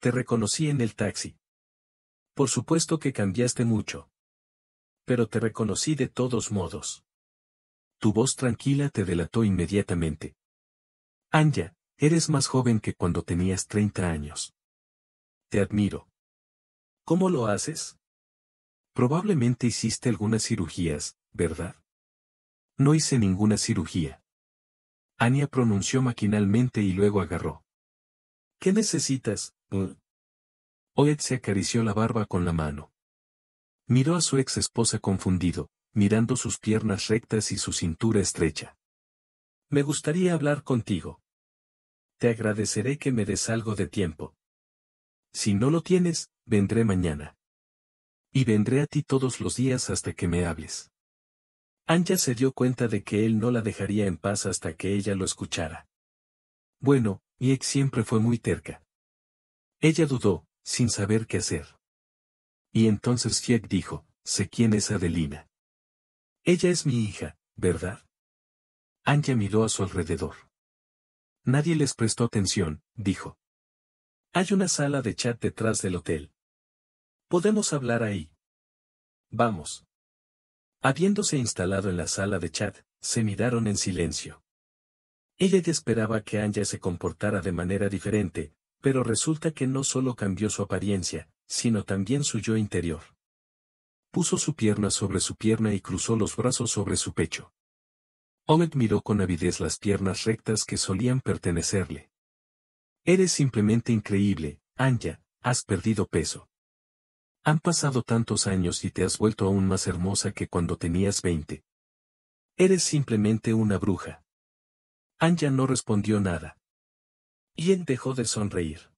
Te reconocí en el taxi. Por supuesto que cambiaste mucho. Pero te reconocí de todos modos. Tu voz tranquila te delató inmediatamente. —Anja, eres más joven que cuando tenías 30 años. Te admiro. ¿Cómo lo haces? Probablemente hiciste algunas cirugías, ¿verdad? No hice ninguna cirugía. Anya pronunció maquinalmente y luego agarró. ¿Qué necesitas? Uh. Oet Oed se acarició la barba con la mano. Miró a su ex esposa confundido, mirando sus piernas rectas y su cintura estrecha. Me gustaría hablar contigo. Te agradeceré que me des algo de tiempo. Si no lo tienes, vendré mañana. Y vendré a ti todos los días hasta que me hables. Anja se dio cuenta de que él no la dejaría en paz hasta que ella lo escuchara. Bueno, Miek siempre fue muy terca. Ella dudó, sin saber qué hacer. Y entonces Fiek dijo, sé quién es Adelina. Ella es mi hija, ¿verdad? Anja miró a su alrededor. Nadie les prestó atención, dijo. Hay una sala de chat detrás del hotel. Podemos hablar ahí. Vamos. Habiéndose instalado en la sala de chat, se miraron en silencio. Ella esperaba que Anja se comportara de manera diferente, pero resulta que no solo cambió su apariencia, sino también su yo interior. Puso su pierna sobre su pierna y cruzó los brazos sobre su pecho. Omet miró con avidez las piernas rectas que solían pertenecerle. Eres simplemente increíble, Anja, has perdido peso. Han pasado tantos años y te has vuelto aún más hermosa que cuando tenías 20. Eres simplemente una bruja. Anja no respondió nada. él dejó de sonreír.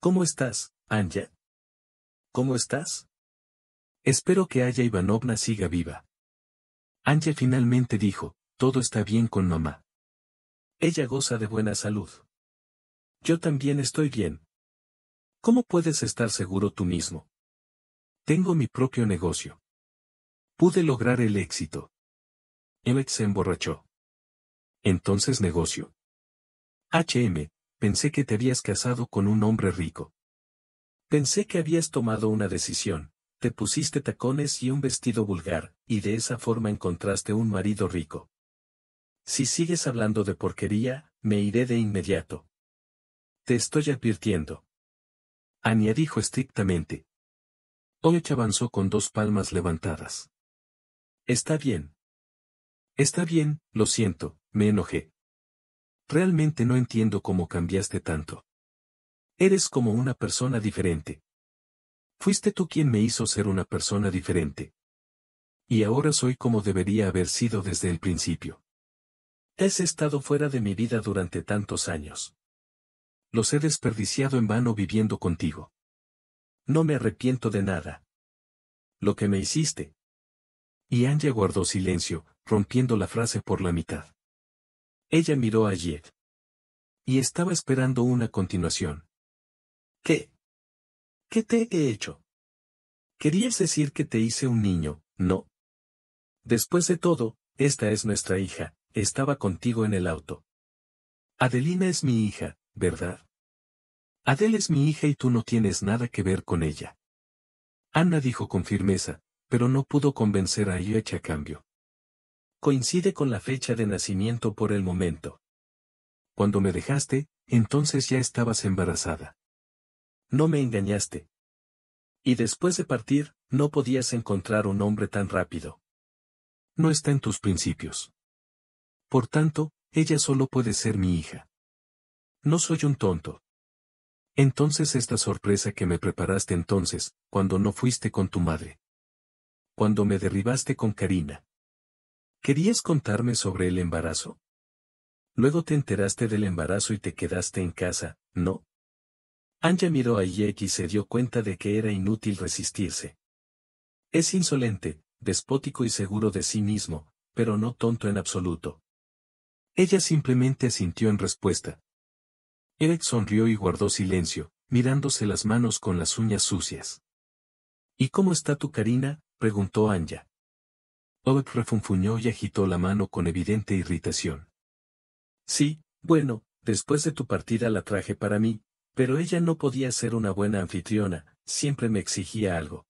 ¿Cómo estás, Anja? ¿Cómo estás? Espero que Aya Ivanovna siga viva. Anja finalmente dijo, todo está bien con mamá. Ella goza de buena salud yo también estoy bien. ¿Cómo puedes estar seguro tú mismo? Tengo mi propio negocio. Pude lograr el éxito. Emmett se emborrachó. Entonces negocio. HM, pensé que te habías casado con un hombre rico. Pensé que habías tomado una decisión, te pusiste tacones y un vestido vulgar, y de esa forma encontraste un marido rico. Si sigues hablando de porquería, me iré de inmediato. Te estoy advirtiendo. Anya dijo estrictamente. Oyoch avanzó con dos palmas levantadas. Está bien. Está bien, lo siento, me enojé. Realmente no entiendo cómo cambiaste tanto. Eres como una persona diferente. Fuiste tú quien me hizo ser una persona diferente. Y ahora soy como debería haber sido desde el principio. Has estado fuera de mi vida durante tantos años los he desperdiciado en vano viviendo contigo. No me arrepiento de nada. Lo que me hiciste. Y Anja guardó silencio, rompiendo la frase por la mitad. Ella miró a Jed. Y estaba esperando una continuación. ¿Qué? ¿Qué te he hecho? Querías decir que te hice un niño, ¿no? Después de todo, esta es nuestra hija, estaba contigo en el auto. Adelina es mi hija, ¿verdad? Adele es mi hija y tú no tienes nada que ver con ella. Ana dijo con firmeza, pero no pudo convencer a Ioch a cambio. Coincide con la fecha de nacimiento por el momento. Cuando me dejaste, entonces ya estabas embarazada. No me engañaste. Y después de partir, no podías encontrar un hombre tan rápido. No está en tus principios. Por tanto, ella solo puede ser mi hija. No soy un tonto. Entonces esta sorpresa que me preparaste entonces, cuando no fuiste con tu madre. Cuando me derribaste con Karina. ¿Querías contarme sobre el embarazo? Luego te enteraste del embarazo y te quedaste en casa, ¿no? Anja miró a Yek y se dio cuenta de que era inútil resistirse. Es insolente, despótico y seguro de sí mismo, pero no tonto en absoluto. Ella simplemente asintió en respuesta, Eric sonrió y guardó silencio, mirándose las manos con las uñas sucias. ¿Y cómo está tu Karina? preguntó Anja. Oleg refunfuñó y agitó la mano con evidente irritación. Sí, bueno, después de tu partida la traje para mí, pero ella no podía ser una buena anfitriona, siempre me exigía algo.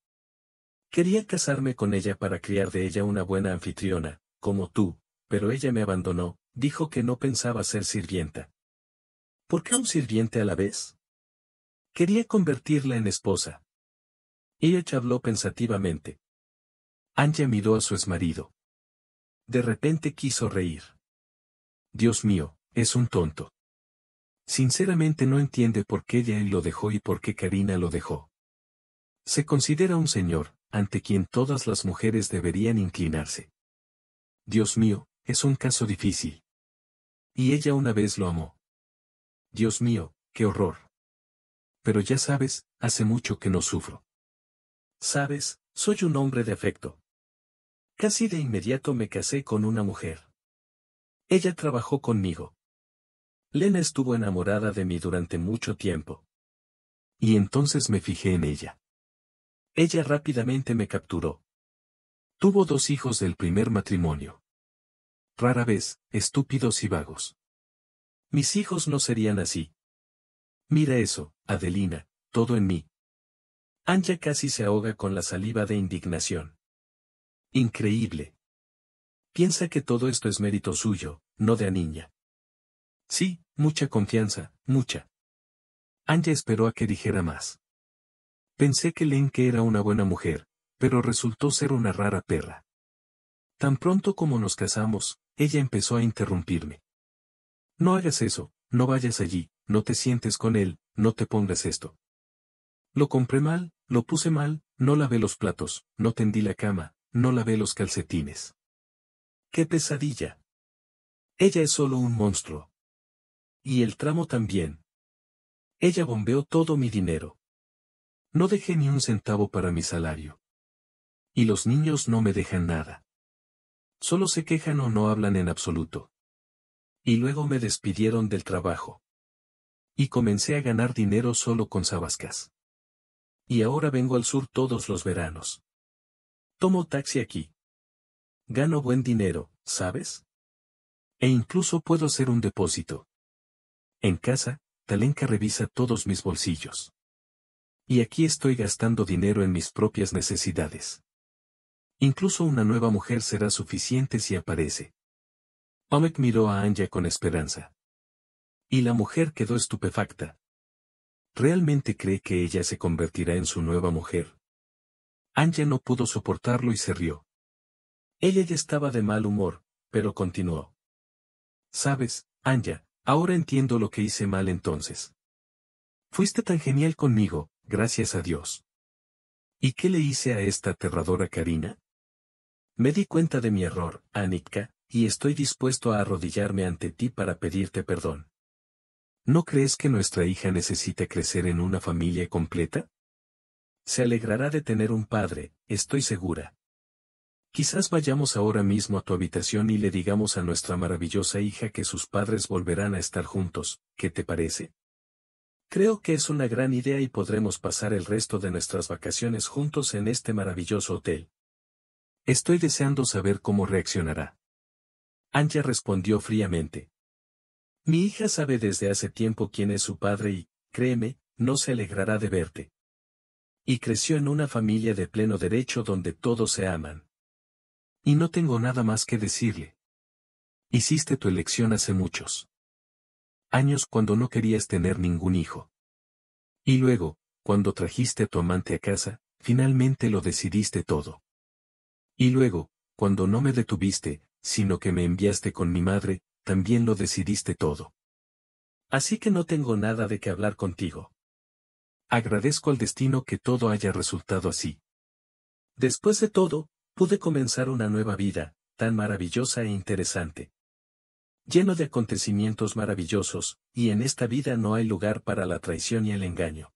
Quería casarme con ella para criar de ella una buena anfitriona, como tú, pero ella me abandonó, dijo que no pensaba ser sirvienta. ¿Por qué un sirviente a la vez? Quería convertirla en esposa. Ella habló pensativamente. Anja miró a su exmarido. De repente quiso reír. Dios mío, es un tonto. Sinceramente no entiende por qué él lo dejó y por qué Karina lo dejó. Se considera un señor, ante quien todas las mujeres deberían inclinarse. Dios mío, es un caso difícil. Y ella una vez lo amó. Dios mío, qué horror. Pero ya sabes, hace mucho que no sufro. Sabes, soy un hombre de afecto. Casi de inmediato me casé con una mujer. Ella trabajó conmigo. Lena estuvo enamorada de mí durante mucho tiempo. Y entonces me fijé en ella. Ella rápidamente me capturó. Tuvo dos hijos del primer matrimonio. Rara vez, estúpidos y vagos. Mis hijos no serían así. Mira eso, Adelina, todo en mí. Anja casi se ahoga con la saliva de indignación. Increíble. Piensa que todo esto es mérito suyo, no de niña. Sí, mucha confianza, mucha. Anja esperó a que dijera más. Pensé que Lenke era una buena mujer, pero resultó ser una rara perra. Tan pronto como nos casamos, ella empezó a interrumpirme. No hagas eso, no vayas allí, no te sientes con él, no te pongas esto. Lo compré mal, lo puse mal, no lavé los platos, no tendí la cama, no lavé los calcetines. ¡Qué pesadilla! Ella es solo un monstruo. Y el tramo también. Ella bombeó todo mi dinero. No dejé ni un centavo para mi salario. Y los niños no me dejan nada. Solo se quejan o no hablan en absoluto. Y luego me despidieron del trabajo. Y comencé a ganar dinero solo con sabascas. Y ahora vengo al sur todos los veranos. Tomo taxi aquí. Gano buen dinero, ¿sabes? E incluso puedo hacer un depósito. En casa, Talenka revisa todos mis bolsillos. Y aquí estoy gastando dinero en mis propias necesidades. Incluso una nueva mujer será suficiente si aparece. Omek miró a Anja con esperanza. Y la mujer quedó estupefacta. ¿Realmente cree que ella se convertirá en su nueva mujer? Anja no pudo soportarlo y se rió. Ella ya estaba de mal humor, pero continuó. Sabes, Anja, ahora entiendo lo que hice mal entonces. Fuiste tan genial conmigo, gracias a Dios. ¿Y qué le hice a esta aterradora Karina? Me di cuenta de mi error, Anitka, y estoy dispuesto a arrodillarme ante ti para pedirte perdón. ¿No crees que nuestra hija necesita crecer en una familia completa? Se alegrará de tener un padre, estoy segura. Quizás vayamos ahora mismo a tu habitación y le digamos a nuestra maravillosa hija que sus padres volverán a estar juntos, ¿qué te parece? Creo que es una gran idea y podremos pasar el resto de nuestras vacaciones juntos en este maravilloso hotel. Estoy deseando saber cómo reaccionará. Anja respondió fríamente. Mi hija sabe desde hace tiempo quién es su padre y, créeme, no se alegrará de verte. Y creció en una familia de pleno derecho donde todos se aman. Y no tengo nada más que decirle. Hiciste tu elección hace muchos años cuando no querías tener ningún hijo. Y luego, cuando trajiste a tu amante a casa, finalmente lo decidiste todo. Y luego, cuando no me detuviste, sino que me enviaste con mi madre, también lo decidiste todo. Así que no tengo nada de qué hablar contigo. Agradezco al destino que todo haya resultado así. Después de todo, pude comenzar una nueva vida, tan maravillosa e interesante. Lleno de acontecimientos maravillosos, y en esta vida no hay lugar para la traición y el engaño.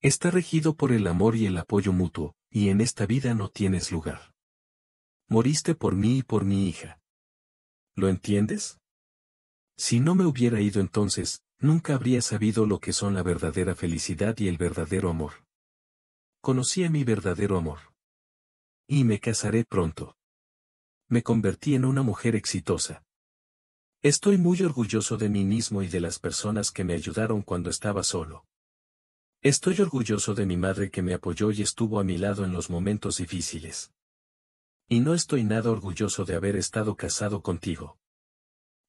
Está regido por el amor y el apoyo mutuo, y en esta vida no tienes lugar. Moriste por mí y por mi hija. ¿Lo entiendes? Si no me hubiera ido entonces, nunca habría sabido lo que son la verdadera felicidad y el verdadero amor. Conocí a mi verdadero amor. Y me casaré pronto. Me convertí en una mujer exitosa. Estoy muy orgulloso de mí mismo y de las personas que me ayudaron cuando estaba solo. Estoy orgulloso de mi madre que me apoyó y estuvo a mi lado en los momentos difíciles. Y no estoy nada orgulloso de haber estado casado contigo.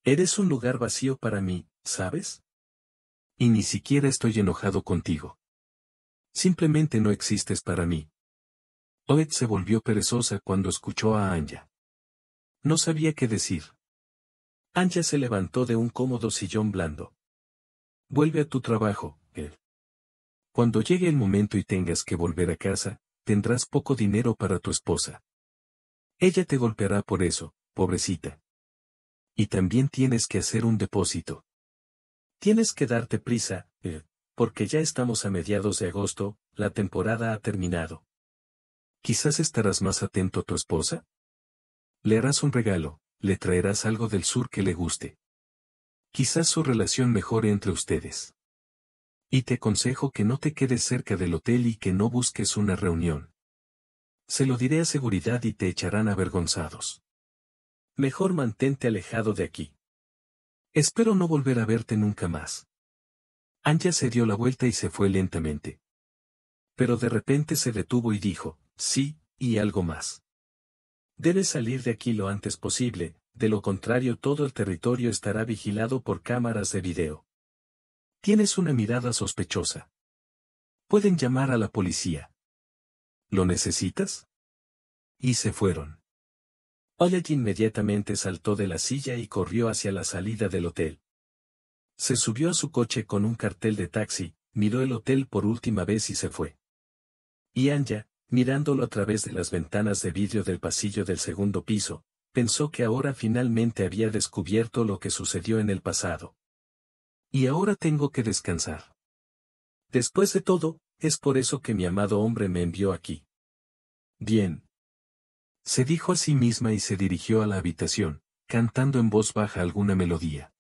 Eres un lugar vacío para mí, ¿sabes? Y ni siquiera estoy enojado contigo. Simplemente no existes para mí. Oed se volvió perezosa cuando escuchó a Anja. No sabía qué decir. Anja se levantó de un cómodo sillón blando. Vuelve a tu trabajo, él. Cuando llegue el momento y tengas que volver a casa, tendrás poco dinero para tu esposa. Ella te golpeará por eso, pobrecita. Y también tienes que hacer un depósito. Tienes que darte prisa, eh, porque ya estamos a mediados de agosto, la temporada ha terminado. Quizás estarás más atento a tu esposa. Le harás un regalo, le traerás algo del sur que le guste. Quizás su relación mejore entre ustedes. Y te aconsejo que no te quedes cerca del hotel y que no busques una reunión. Se lo diré a seguridad y te echarán avergonzados. Mejor mantente alejado de aquí. Espero no volver a verte nunca más. Anja se dio la vuelta y se fue lentamente. Pero de repente se detuvo y dijo, sí, y algo más. Debes salir de aquí lo antes posible, de lo contrario todo el territorio estará vigilado por cámaras de video. Tienes una mirada sospechosa. Pueden llamar a la policía. ¿Lo necesitas? Y se fueron. Oleg inmediatamente saltó de la silla y corrió hacia la salida del hotel. Se subió a su coche con un cartel de taxi, miró el hotel por última vez y se fue. Y Anja, mirándolo a través de las ventanas de vidrio del pasillo del segundo piso, pensó que ahora finalmente había descubierto lo que sucedió en el pasado. Y ahora tengo que descansar. Después de todo, es por eso que mi amado hombre me envió aquí. Bien. Se dijo a sí misma y se dirigió a la habitación, cantando en voz baja alguna melodía.